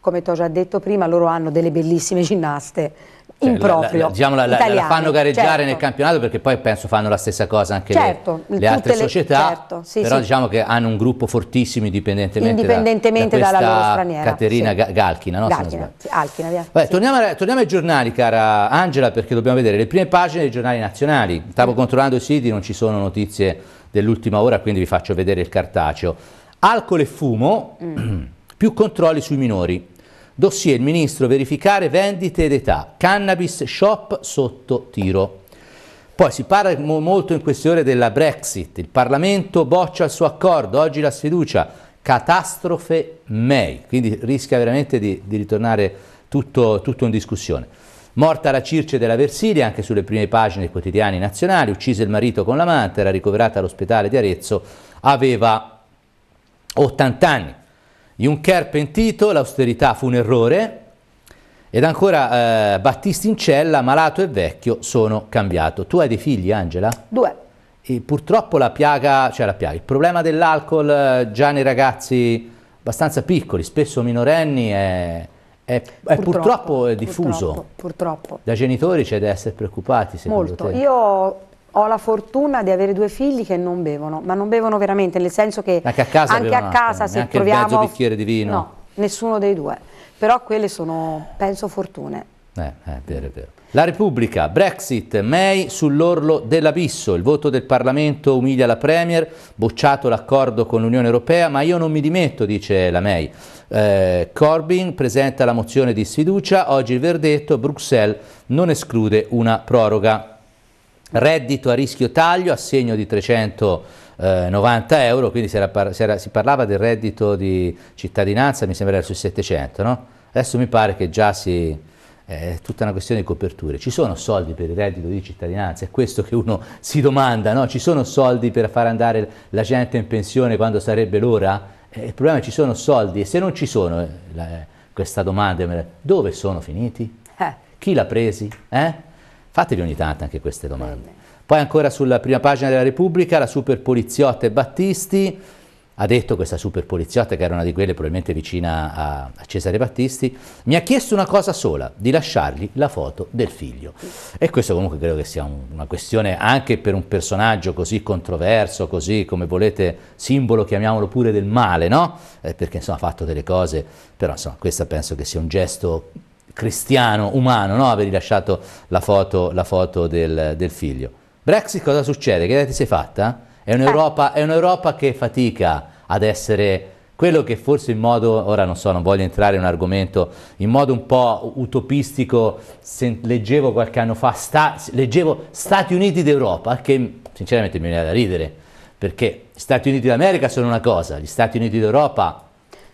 come ti ho già detto prima, loro hanno delle bellissime ginnaste cioè, improprio. La, la, diciamo, la, Italiani, la, fanno gareggiare certo. nel campionato perché poi penso fanno la stessa cosa anche certo, le, le altre le, società, certo, sì, però sì. diciamo che hanno un gruppo fortissimo indipendentemente, indipendentemente da, da dalla loro straniera. Caterina sì. Galchina, no? Galchina, Alchina, via. Vabbè, torniamo, torniamo, ai giornali, cara Angela, perché dobbiamo vedere le prime pagine dei giornali nazionali. Stavo mm. controllando i siti, non ci sono notizie dell'ultima ora, quindi vi faccio vedere il cartaceo. Alcol e fumo, mm. più controlli sui minori. Dossier, ministro, verificare vendite ed età. Cannabis shop sotto tiro. Poi si parla molto in queste ore della Brexit. Il Parlamento boccia il suo accordo, oggi la sfiducia. Catastrofe May. Quindi rischia veramente di, di ritornare tutto, tutto in discussione. Morta la Circe della Versilia, anche sulle prime pagine dei quotidiani nazionali, uccise il marito con l'amante, era ricoverata all'ospedale di Arezzo, aveva 80 anni. Juncker pentito, l'austerità fu un errore, ed ancora eh, Battisti in cella, malato e vecchio, sono cambiato. Tu hai dei figli, Angela? Due. E purtroppo la piaga, cioè la piaga, il problema dell'alcol eh, già nei ragazzi abbastanza piccoli, spesso minorenni, è, è, purtroppo, è purtroppo è diffuso. Purtroppo, purtroppo. Da genitori c'è da essere preoccupati, secondo Molto. te? Molto. Io ho la fortuna di avere due figli che non bevono, ma non bevono veramente, nel senso che anche a casa, anche a casa acqua, se troviamo... mezzo bicchiere di vino. No, nessuno dei due. Però quelle sono, penso, fortune. Eh, eh, è vero, è vero. La Repubblica, Brexit, May sull'orlo dell'abisso, il voto del Parlamento umilia la Premier, bocciato l'accordo con l'Unione Europea, ma io non mi dimetto, dice la May. Eh, Corbyn presenta la mozione di sfiducia, oggi il verdetto, Bruxelles non esclude una proroga reddito a rischio taglio, assegno di 390 eh, euro, quindi si, era, si, era, si parlava del reddito di cittadinanza, mi sembra era sui 700, no? Adesso mi pare che già si... È tutta una questione di coperture. Ci sono soldi per il reddito di cittadinanza? È questo che uno si domanda, no? Ci sono soldi per far andare la gente in pensione quando sarebbe l'ora? Eh, il problema è che ci sono soldi e se non ci sono, eh, la, eh, questa domanda, eh, dove sono finiti? Chi l'ha presi? Eh? Fatevi ogni tanto anche queste domande. Poi ancora sulla prima pagina della Repubblica, la super poliziotta e Battisti, ha detto questa super poliziotta, che era una di quelle probabilmente vicina a, a, Cesare Battisti, mi ha chiesto una cosa sola, di lasciargli la foto del figlio. E questo comunque credo che sia un, una questione anche per un personaggio così controverso, così come volete, simbolo, chiamiamolo pure, del male, no? Eh, perché insomma ha fatto delle cose, però insomma questo penso che sia un gesto cristiano, umano, no? avevi lasciato la foto, la foto del, del, figlio. Brexit cosa succede? Che idea ti sei fatta? È un'Europa, è un'Europa che fatica ad essere quello che forse in modo, ora non so, non voglio entrare in un argomento, in modo un po' utopistico, se, leggevo qualche anno fa, sta, leggevo Stati Uniti d'Europa, che sinceramente mi viene da ridere, perché gli Stati Uniti d'America sono una cosa, gli Stati Uniti d'Europa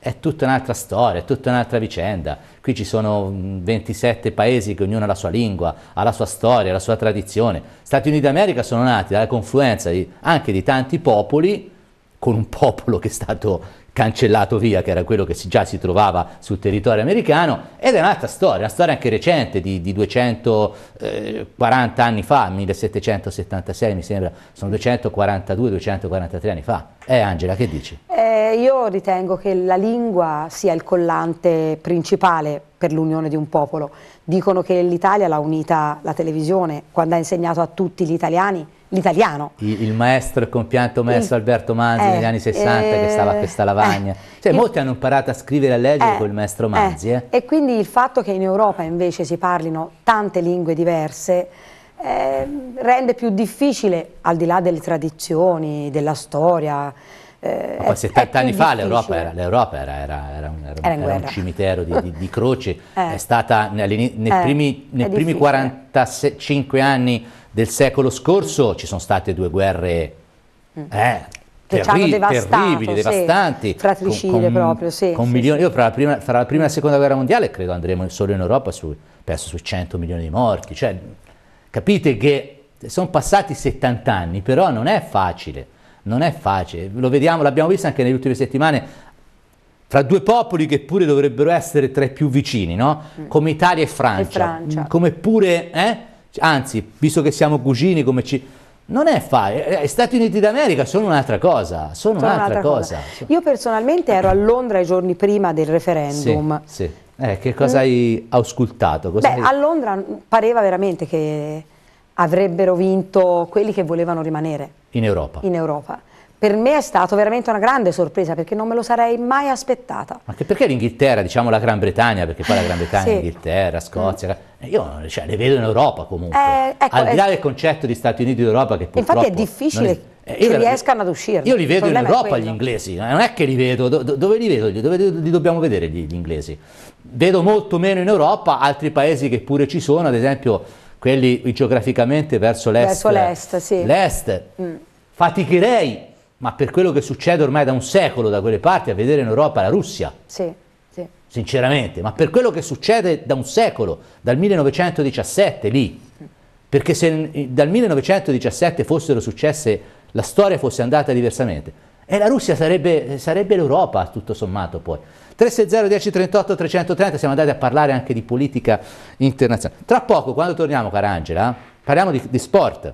è tutta un'altra storia, è tutta un'altra vicenda. Qui ci sono 27 mm, paesi che ognuno ha la sua lingua, ha la sua storia, ha la sua tradizione. Stati Uniti d'America sono nati dalla confluenza di, anche di tanti popoli, con un popolo che è stato cancellato via, che era quello che si, già si trovava sul territorio americano, ed è un'altra storia, una storia anche recente di, di 240 eh, anni fa, 1776 mi sembra, sono 242-243 anni fa. Eh Angela, che dici? Eh, io ritengo che la lingua sia il collante principale per l'unione di un popolo. Dicono che l'Italia l'ha unita la televisione quando ha insegnato a tutti gli italiani l'italiano. Il, il, maestro, il compianto maestro il, Alberto Manzi eh, negli anni 60 eh, che stava a eh, questa lavagna. Eh, cioè, molti hanno imparato a scrivere e a leggere eh, col maestro Manzi. E quindi il fatto che in Europa invece si parlino tante lingue diverse eh, rende più difficile, al di là delle tradizioni, della storia, eh, poi 70 anni fa l'Europa, era, l'Europa era, era, era, un, era un, un, cimitero di, di, di croci, eh. è stata nei, nei eh. primi, nei primi 45 anni del secolo scorso mm. ci sono state due guerre mm. Eh, terri devastato, terribili, devastanti, sì. con, con, proprio, sì, con sì, milioni, io fra la, prima, fra la, prima, e la seconda guerra mondiale credo andremo solo in Europa su, penso su 100 milioni di morti, cioè, capite che sono passati 70 anni, però non è facile, non è facile, lo vediamo, l'abbiamo visto anche nelle ultime settimane fra due popoli che pure dovrebbero essere tra i più vicini, no? Mm. come Italia e Francia, e Francia. Mm. come pure, eh? anzi, visto che siamo cugini, come ci... Non è facile, eh, eh, Stati Uniti d'America sono un'altra cosa, sono, sono un'altra un cosa. cosa. Io personalmente ero a Londra i giorni prima del referendum. Sì, sì. Eh, che cosa mm. hai auscultato? Cosa Beh, hai... a Londra mm, pareva veramente che avrebbero vinto quelli che volevano rimanere. In Europa. In Europa. Per me è stata veramente una grande sorpresa perché non me lo sarei mai aspettata. Anche perché l'Inghilterra, diciamo la Gran Bretagna, perché poi la Gran Bretagna, sì. Inghilterra, mm. Scozia, io cioè, le vedo in Europa comunque. Eh, ecco, Al di eh, là del concetto di Stati Uniti d'Europa che purtroppo... Infatti è difficile eh, che riescano ad uscire. Io li vedo in Europa gli inglesi, eh, non è che li vedo, do, dove li vedo? Dove li dobbiamo vedere gli, gli inglesi? Vedo molto meno in Europa altri paesi che pure ci sono, ad esempio quelli geograficamente verso l'est. Verso l'est, sì. L'est. Mm. Faticherei, ma per quello che succede ormai da un secolo da quelle parti, a vedere in Europa la Russia. Sì, sì. Sinceramente, ma per quello che succede da un secolo, dal 1917 lì. Perché se dal 1917 fossero successe, la storia fosse andata diversamente, e la Russia sarebbe, sarebbe l'Europa, tutto sommato poi. 360 1038 330 siamo andati a parlare anche di politica internazionale. Tra poco, quando torniamo, cara Angela, parliamo di, di sport.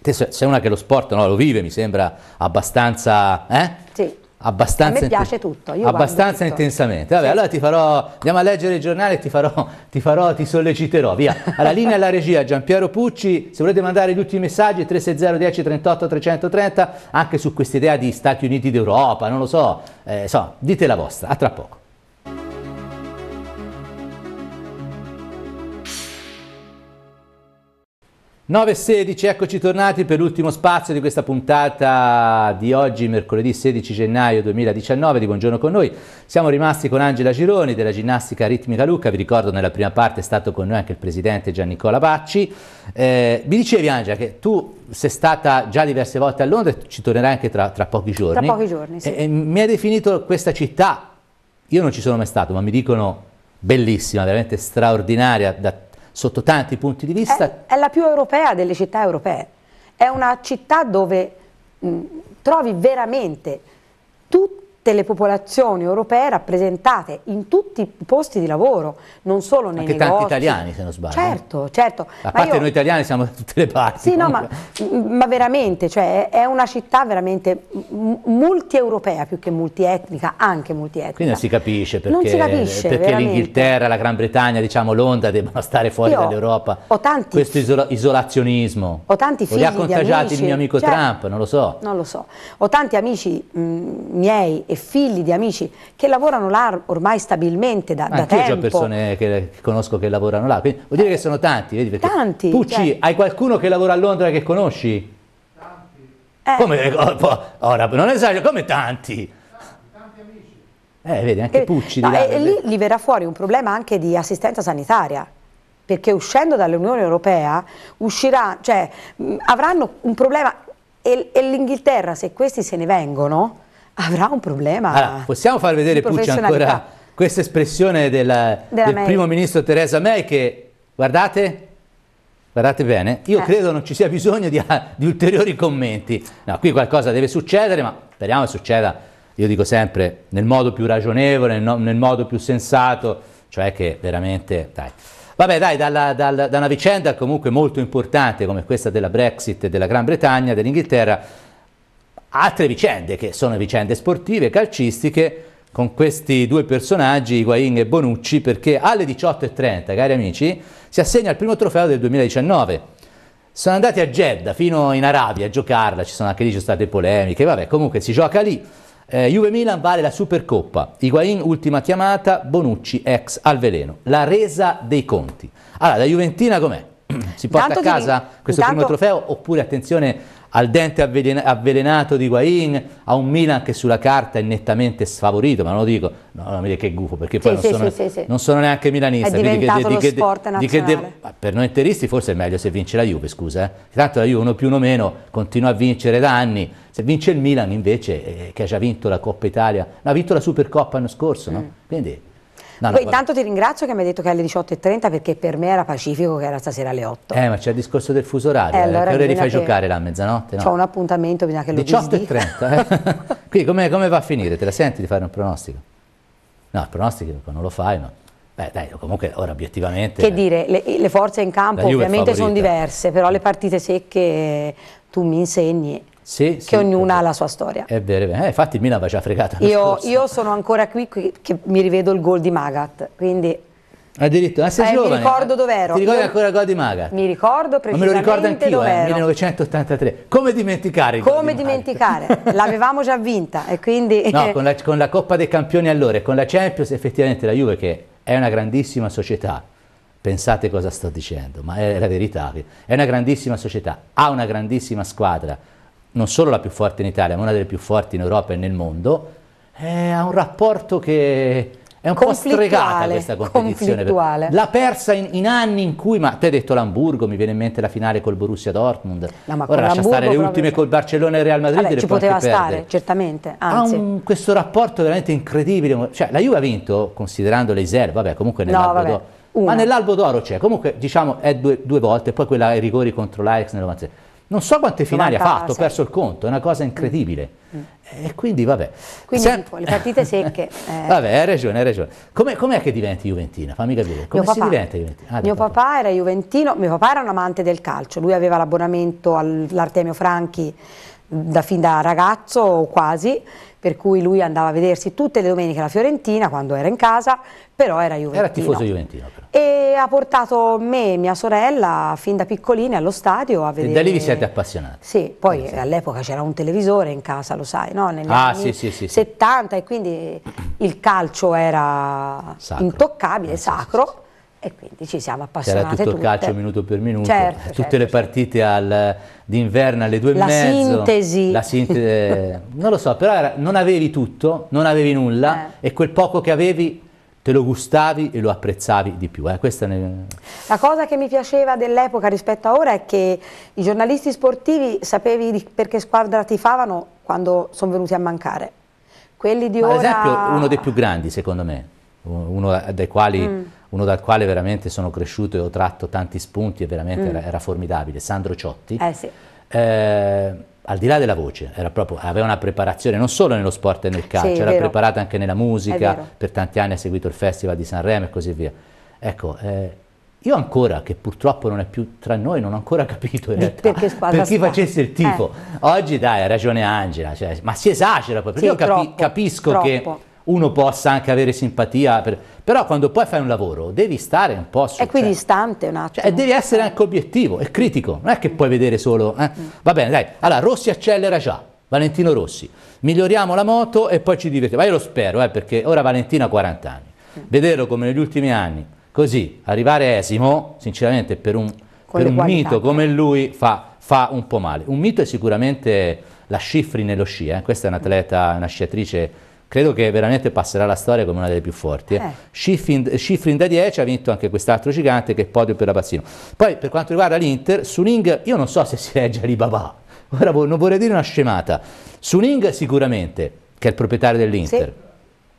Te sei una che lo sport no, lo vive, mi sembra abbastanza... Eh? Sì abbastanza... A me piace tutto, io Abbastanza tutto. intensamente. Vabbè, sì. allora ti farò, andiamo a leggere il giornale e ti farò, ti, farò, ti solleciterò, via. Alla linea alla regia, Giampiero Pucci, se volete mandare gli ultimi messaggi, 360 10 38 330, anche su quest'idea di Stati Uniti d'Europa, non lo so, eh, so, dite la vostra, a tra poco. 9.16, eccoci tornati per l'ultimo spazio di questa puntata di oggi, mercoledì 16 gennaio 2019 di Buongiorno con noi. Siamo rimasti con Angela Gironi della ginnastica ritmica Lucca, vi ricordo nella prima parte è stato con noi anche il presidente Giannicola Bacci. Eh, mi dicevi Angela che tu sei stata già diverse volte a Londra e ci tornerai anche tra, tra pochi giorni. Tra pochi giorni, sì. Eh, mi hai definito questa città, io non ci sono mai stato, ma mi dicono bellissima, veramente straordinaria da sotto tanti punti di vista. È, è la più europea delle città europee, è una città dove mh, trovi veramente tutti delle popolazioni europee rappresentate in tutti i posti di lavoro, non solo nei Anche negozi. tanti italiani se non sbaglio. Eh? Certo, certo. A parte io... noi italiani siamo da tutte le parti. Sì, no, ma, ma, veramente, cioè, è una città veramente multi-europea più che multietnica, anche multietnica. Quindi non si capisce perché, non si capisce, perché l'Inghilterra, la Gran Bretagna, diciamo Londra debbano stare fuori dall'Europa. Questo isola isolazionismo. Ho tanti figli li ha contagiati il mio amico cioè, Trump, non lo so. Non lo so. Ho tanti amici mh, miei e figli di amici che lavorano là ormai stabilmente da, ah, da tempo. Io ho persone che conosco che lavorano là, quindi vuol dire eh, che sono tanti. Vedi, tanti. Pucci, cioè... hai qualcuno che lavora a Londra che conosci? Tanti. Eh. Come, eh, oh, ora, non esagero, come tanti? Eh, vedi, anche eh, Pucci no, di là, e, lì, gli verrà fuori un problema anche di assistenza sanitaria, perché uscendo dall'Unione Europea uscirà, cioè, mh, avranno un problema e, e l'Inghilterra, se questi se ne vengono, avrà un problema. Allora, possiamo far vedere Pucci ancora questa espressione della, della del May. primo ministro Theresa May che, guardate, guardate bene, io eh. credo non ci sia bisogno di, di, ulteriori commenti. No, qui qualcosa deve succedere, ma speriamo che succeda, io dico sempre, nel modo più ragionevole, nel, nel modo più sensato, cioè che veramente, dai. Vabbè dai, dalla, dalla, da una vicenda comunque molto importante come questa della Brexit, della Gran Bretagna, dell'Inghilterra, altre vicende che sono vicende sportive, calcistiche, con questi due personaggi, Higuain e Bonucci, perché alle 18.30, cari amici, si assegna il primo trofeo del 2019. Sono andati a Jeddah, fino in Arabia, a giocarla, ci sono anche lì ci sono state polemiche, vabbè, comunque si gioca lì. Eh, Juve-Milan vale la Supercoppa, Higuain ultima chiamata, Bonucci ex al veleno. La resa dei conti. Allora, la Juventina com'è? Si porta intanto a casa ti... questo intanto... primo trofeo oppure, attenzione, al dente avvelenato di Guain, a un Milan che sulla carta è nettamente sfavorito, ma non lo dico, no, no mi che gufo, perché poi sì, non, sono, sì, sì, non, sono, neanche milanista. È diventato di, di, di, sport nazionale. per noi interisti forse è meglio se vince la Juve, scusa. Eh? Tanto la Juve uno più uno meno continua a vincere da anni. Se vince il Milan invece, eh, che ha già vinto la Coppa Italia, no, ha vinto la Supercoppa l'anno scorso, no? Mm. Quindi No, no, Poi, intanto ti ringrazio che mi hai detto che è alle 18.30 perché per me era pacifico che era stasera alle 8. Eh, ma c'è il discorso del fuso orario. Eh, eh allora che ore li fai giocare la mezzanotte? No? C'ho un appuntamento, bisogna che lo 18.30, eh? Quindi come, come, va a finire? Te la senti di fare un pronostico? No, il pronostico non lo fai, no. Beh, dai, comunque ora obiettivamente... Che dire, le, le forze in campo ovviamente sono diverse, però le partite secche tu mi insegni sì, che sì, ognuna ha la sua storia. È vero, è vero. Eh, infatti il Milan va già fregato. Io, io, sono ancora qui, qui che mi rivedo il gol di Magat, quindi Addirittura, ah, sei eh, giovane. Mi ricordo dov'ero. Ti ricordi Io... ancora il gol di Magat? Mi ricordo precisamente Ma me lo ricordo anch'io, eh, 1983. Come dimenticare Come dimenticare? L'avevamo già vinta e quindi... No, con la, con la, Coppa dei Campioni allora e con la Champions effettivamente la Juve che è una grandissima società, pensate cosa sto dicendo, ma è la verità, è una grandissima società, ha una grandissima squadra, non solo la più forte in Italia, ma una delle più forti in Europa e nel mondo, ha un rapporto che è un po' stregata questa competizione. L'ha persa in, in, anni in cui, ma te hai detto l'Hamburgo, mi viene in mente la finale col Borussia Dortmund, no, ma ora lascia stare le ultime col Barcellona e il Real Madrid. Vabbè, ci poteva stare, perdere. certamente, anzi. Ha un, questo rapporto veramente incredibile, cioè la Juve ha vinto, considerando le Iser, vabbè comunque nell'albo no, d'oro, ma nell'albo d'oro c'è, comunque diciamo è due, due volte, poi quella ai rigori contro l'Ajax nel 96. Non so quante finali ha fatto, ho perso il conto, è una cosa mm. incredibile. Mm. E quindi vabbè. Quindi Sem- le partite secche. Eh. Vabbè, hai ragione, hai ragione. Com'è, com'è che diventi Juventina? Fammi capire. Come mio si papà, diventa Juventina? Ah, mio papà. era Juventino, mio papà era un amante del calcio, lui aveva l'abbonamento all'Artemio Franchi da fin da ragazzo quasi, per cui lui andava a vedersi tutte le domeniche la Fiorentina quando era in casa, però era juventino. Era tifoso juventino. Però. E ha portato me e mia sorella fin da piccolini allo stadio a vedere. E da lì vi siete appassionati. Sì, poi all'epoca c'era un televisore in casa, lo sai, no? negli ah, anni sì, sì, 70 sì. e quindi il calcio era sacro. intoccabile, ah, sacro e quindi ci siamo appassionati C'era tutto tutte. il calcio minuto per minuto, certo, tutte certo, le partite d'inverno alle due la e mezzo. Sintesi. La sintesi. Eh, non lo so, però era, non avevi tutto, non avevi nulla eh. e quel poco che avevi te lo gustavi e lo apprezzavi di più. Eh? Ne... La cosa che mi piaceva dell'epoca rispetto a ora è che i giornalisti sportivi sapevi perché squadra tifavano quando sono venuti a mancare. Quelli di Ma ora... Ad esempio uno dei più grandi secondo me, uno dei quali... Mm uno dal quale veramente sono cresciuto e ho tratto tanti spunti e veramente mm. era, era, formidabile, Sandro Ciotti. Eh sì. eh, al di là della voce, proprio, aveva una preparazione non solo nello sport e nel calcio, sì, era preparata anche nella musica, per tanti anni ha seguito il Festival di Sanremo e così via. Ecco, eh, io ancora, che purtroppo non è più tra noi, non ho ancora capito in realtà, perché per chi facesse il tipo, Eh. Oggi dai, ha ragione Angela, cioè, ma si esagera poi, perché sì, io capi, troppo, capisco troppo. che uno possa anche avere simpatia, per... però quando poi fai un lavoro devi stare un po' su... È cioè, qui distante un cioè, attimo. Cioè, devi essere anche obiettivo e critico, non è che puoi vedere solo... Eh? Mm. Va bene, dai, allora Rossi accelera già, Valentino Rossi, miglioriamo la moto e poi ci divertiamo. Ma io lo spero, eh, perché ora Valentino ha 40 anni. Mm. Vederlo come negli ultimi anni, così, arrivare esimo, sinceramente per un, per un mito come lui fa, fa, un po' male. Un mito è sicuramente la Scifri nello sci, eh? questa è un'atleta, una sciatrice credo che veramente passerà la storia come una delle più forti. Eh. eh. Schifrin, da 10 ha vinto anche quest'altro gigante che è podio per la Bassino. Poi per quanto riguarda l'Inter, Suning io non so se si regge Alibaba, ora non vorrei dire una scemata. Suning sicuramente, che è il proprietario dell'Inter,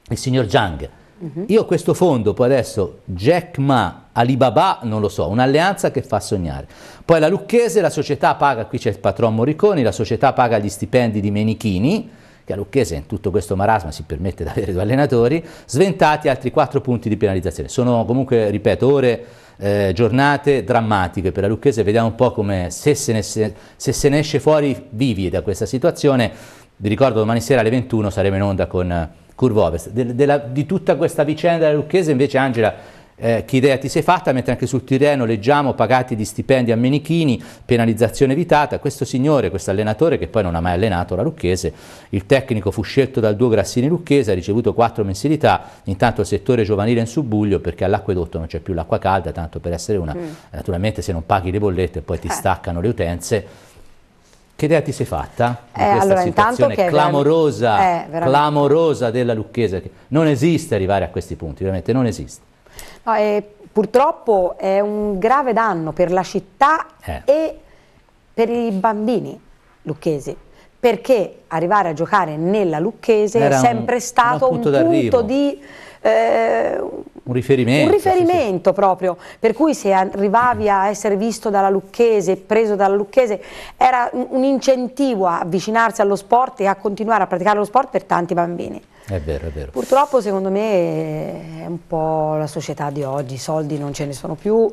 sì. il signor Zhang. Uh mhm. -huh. Io questo fondo, poi adesso Jack Ma, Alibaba, non lo so, un'alleanza che fa sognare. Poi la Lucchese, la società paga, qui c'è il patron Morriconi, la società paga gli stipendi di Menichini, che a Lucchese in tutto questo marasma si permette di avere due allenatori, sventati altri quattro punti di penalizzazione. Sono comunque, ripeto, ore, eh, giornate drammatiche per la Lucchese, vediamo un po' come se se, ne, se, se se ne esce fuori vivi da questa situazione. Vi ricordo domani sera alle 21 saremo in onda con... Eh, Curvo Ovest. De, de la, di tutta questa vicenda della Lucchese invece Angela eh, che idea ti sei fatta, mentre anche sul Tirreno leggiamo pagati di stipendi a menichini, penalizzazione evitata, questo signore, questo allenatore che poi non ha mai allenato la Lucchese, il tecnico fu scelto dal duo Grassini Lucchese, ha ricevuto quattro mensilità, intanto il settore giovanile è in subbuglio perché all'acquedotto non c'è più l'acqua calda, tanto per essere una, mm. Eh, naturalmente se non paghi le bollette poi ti eh. staccano le utenze, che idea ti sei fatta di eh, questa allora, situazione clamorosa, eh, veramente... clamorosa della Lucchese? Non esiste arrivare a questi punti, veramente non esiste. No, ah, purtroppo è un grave danno per la città eh. e per i bambini lucchesi perché arrivare a giocare nella Lucchese Era è sempre un, stato un punto, un punto di eh, un riferimento, un riferimento sì, sì. proprio, per cui se arrivavi a essere visto dalla Lucchese, preso dalla Lucchese, era un incentivo a avvicinarsi allo sport e a continuare a praticare lo sport per tanti bambini. È vero, è vero. Purtroppo secondo me è un po' la società di oggi, i soldi non ce ne sono più,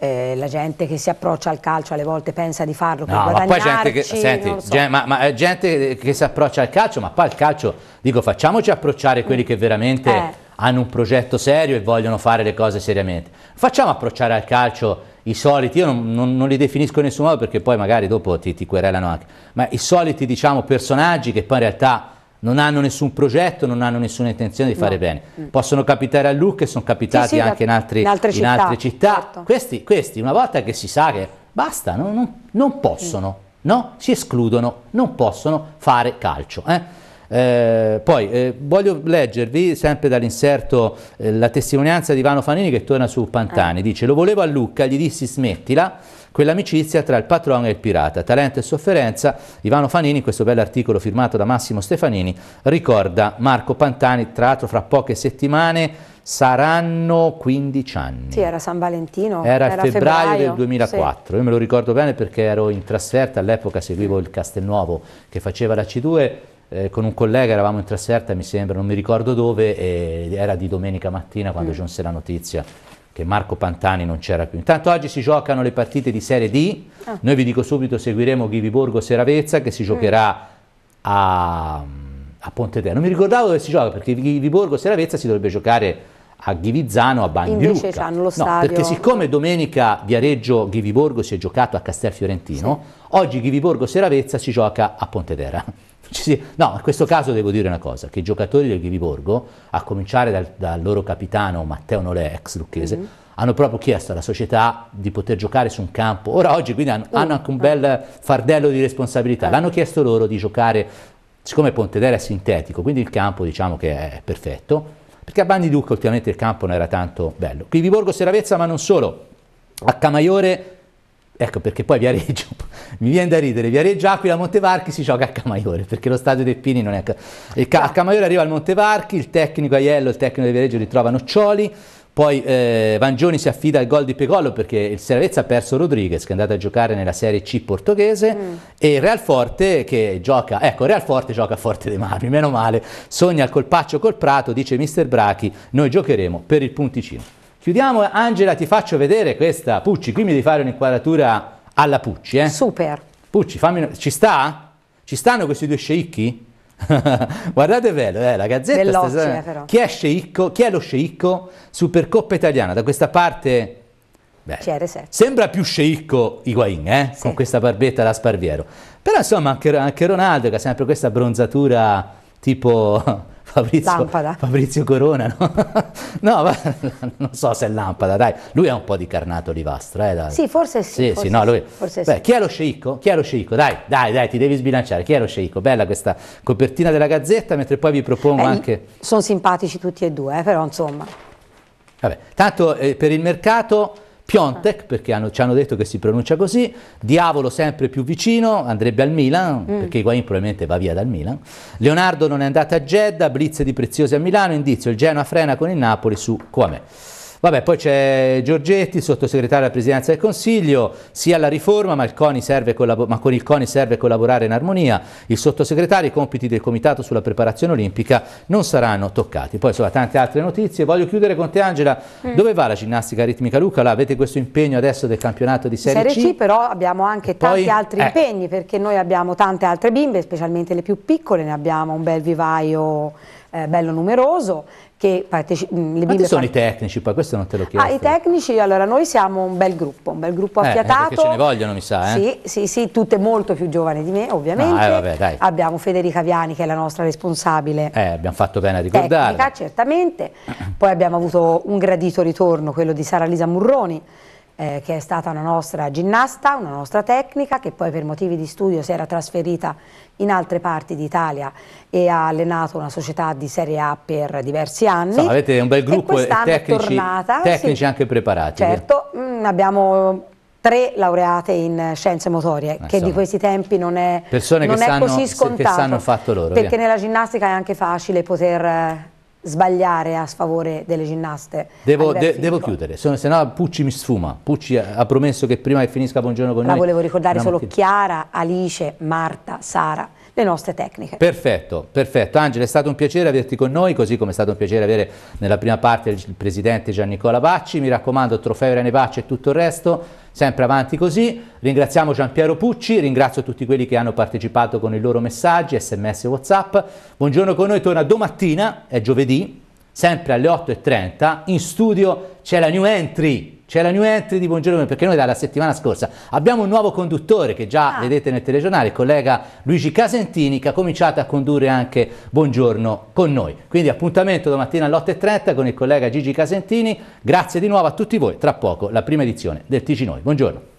eh, la gente che si approccia al calcio alle volte pensa di farlo no, per ma poi gente che, senti, so. gente, ma, ma, eh, gente che si approccia al calcio, ma poi al calcio, dico facciamoci approcciare quelli che veramente... Eh hanno un progetto serio e vogliono fare le cose seriamente. Facciamo approcciare al calcio i soliti, io non, non, non li definisco in nessun modo perché poi magari dopo ti, ti querelano anche, ma i soliti diciamo personaggi che poi in realtà non hanno nessun progetto, non hanno nessuna intenzione di fare no. bene. Mm. Possono capitare a Lucca e sono capitati sì, sì, anche in, altri, in, altre città. In altre città. Certo. Questi, questi, una volta che si sa che basta, non, non possono, mm. no? si escludono, non possono fare calcio. Eh? Eh, poi eh, voglio leggervi sempre dall'inserto eh, la testimonianza di Ivano Fanini che torna su Pantani, ah. dice lo volevo a Lucca, gli dissi smettila, quell'amicizia tra il patrono e il pirata, talento e sofferenza, Ivano Fanini, in questo bell'articolo firmato da Massimo Stefanini, ricorda Marco Pantani, tra l'altro fra poche settimane saranno 15 anni. Sì, era San Valentino. Era, era febbraio, febbraio, del 2004, sì. io me lo ricordo bene perché ero in trasferta, all'epoca seguivo il Castelnuovo che faceva la C2 eh, con un collega eravamo in trasferta, mi sembra, non mi ricordo dove, e era di domenica mattina quando mm. giunse la notizia che Marco Pantani non c'era più. Intanto oggi si giocano le partite di Serie D, ah. noi vi dico subito seguiremo Ghiviborgo Seravezza che si mm. giocherà a, a Pontedera. Non mi ricordavo dove si gioca perché Ghiviborgo Seravezza si dovrebbe giocare a Ghivizzano a Bagni Invece di Lucca. No, perché siccome domenica Viareggio Ghiviborgo si è giocato a Castel Fiorentino, sì. oggi Ghiviborgo Seravezza si gioca a Pontedera. No, in questo caso devo dire una cosa, che i giocatori del Ghiviborgo, a cominciare dal, dal loro capitano Matteo Nolè, ex lucchese, mm-hmm. hanno proprio chiesto alla società di poter giocare su un campo, ora oggi quindi hanno, uh, hanno anche un mm. bel fardello di responsabilità, uh. l'hanno chiesto loro di giocare, siccome Pontedera è sintetico, quindi il campo diciamo che è perfetto, perché a Bandi Ducca ultimamente il campo non era tanto bello. Ghiviborgo Seravezza, ma non solo, a Camaiore Ecco perché poi Viareggio, mi viene da ridere, Viareggio, Aquila, Montevarchi si gioca a Camaiore, perché lo stadio dei Pini non è... a Camaiore arriva il Montevarchi, il tecnico Aiello, il tecnico di Viareggio ritrova Noccioli, poi eh, Vangioni si affida al gol di Pegollo perché il Servezza ha perso Rodriguez che è andato a giocare nella Serie C portoghese mm. e Real Forte che gioca, ecco Real Forte gioca a Forte dei Marmi, meno male, sogna il colpaccio col Prato, dice mister Brachi, noi giocheremo per il punticino. Chiudiamo, Angela, ti faccio vedere questa Pucci, qui mi devi fare un'inquadratura alla Pucci. Eh? Super. Pucci, fammi... ci sta? Ci stanno questi due sceicchi? Guardate bello, eh, la gazzetta stasera. Però. Chi è sceicco? Chi è lo sceicco? Supercoppa italiana, da questa parte... Beh, sembra più sceicco Higuain, eh? Sì. con questa barbetta da Sparviero. Però insomma anche, anche Ronaldo che ha sempre questa bronzatura tipo... Fabrizio, Fabrizio Corona, no? no va, non so se è lampada, dai, lui è un po' di carnato olivastro, eh, dai. Sì, forse sì. sì, forse sì, no, lui... forse Beh, sì. Chi è lo sceicco? Chi è lo sceicco? Dai, dai, dai, ti devi sbilanciare, chi è lo sceicco? Bella questa copertina della Gazzetta, mentre poi vi propongo Beh, anche... Sono simpatici tutti e due, eh, però insomma... Vabbè, tanto eh, per il mercato... Piontek, perché hanno, ci hanno detto che si pronuncia così, Diavolo sempre più vicino, andrebbe al Milan, mm. perché Higuain probabilmente va via dal Milan, Leonardo non è andato a Jeddah, Blitz di Preziosi a Milano, indizio, il Genoa frena con il Napoli su Coamè. Vabbè, poi c'è Giorgetti, sottosegretario alla Presidenza del Consiglio, sia alla riforma, ma, ma, con il CONI serve collaborare in armonia. Il sottosegretario, i compiti del Comitato sulla preparazione olimpica non saranno toccati. Poi insomma tante altre notizie. Voglio chiudere con te Angela, mm. dove va la ginnastica ritmica Luca? Là, avete questo impegno adesso del campionato di Serie, Serie C. C però abbiamo anche poi, tanti altri eh. impegni perché noi abbiamo tante altre bimbe, specialmente le più piccole, ne abbiamo un bel vivaio eh, bello numeroso. Che partecipa. Mm, Quanti sono i tecnici? Poi questo non te lo chiedo. Ah, I tecnici, allora noi siamo un bel gruppo, un bel gruppo eh, eh, affiatato. Eh, ce ne vogliono mi sa. Eh? Sì, sì, sì, tutte molto più giovani di me ovviamente. No, ah, eh, vabbè, abbiamo Federica Viani che è la nostra responsabile. Eh, abbiamo fatto bene a ricordarla. Tecnica, certamente. Poi abbiamo avuto un gradito ritorno, quello di Sara Lisa Murroni eh, che è stata una nostra ginnasta, una nostra tecnica, che poi per motivi di studio si era trasferita in altre parti d'Italia e ha allenato una società di Serie A per diversi anni. Insomma, avete un bel gruppo e tecnici, tornata, tecnici sì, anche preparati. Certo, mh, mm, abbiamo tre laureate in scienze motorie, Insomma, che di questi tempi non è, Persone non che è sanno, così scontato. Che sanno fatto loro, perché via. nella ginnastica è anche facile poter eh, sbagliare a sfavore delle ginnaste. Devo, de devo chiudere, se, se no Pucci mi sfuma. Pucci ha promesso che prima che finisca Buongiorno con La noi... La volevo ricordare solo Chiara, Alice, Marta, Sara, le nostre tecniche. Perfetto, perfetto. Angela, è stato un piacere averti con noi, così come è stato un piacere avere nella prima parte il presidente Giannicola Bacci. Mi raccomando, trofeo Rene Bacci e tutto il resto, sempre avanti così. Ringraziamo Gian Piero Pucci, ringrazio tutti quelli che hanno partecipato con i loro messaggi, sms e whatsapp. Buongiorno con noi, torna domattina, è giovedì, sempre alle 8.30. In studio c'è la new entry c'è la new entry di Buongiorno perché noi dalla settimana scorsa abbiamo un nuovo conduttore che già ah. vedete nel telegiornale, il collega Luigi Casentini che ha cominciato a condurre anche Buongiorno con noi. Quindi appuntamento domattina alle 8.30 con il collega Gigi Casentini, grazie di nuovo a tutti voi, tra poco la prima edizione del TG Noi. Buongiorno.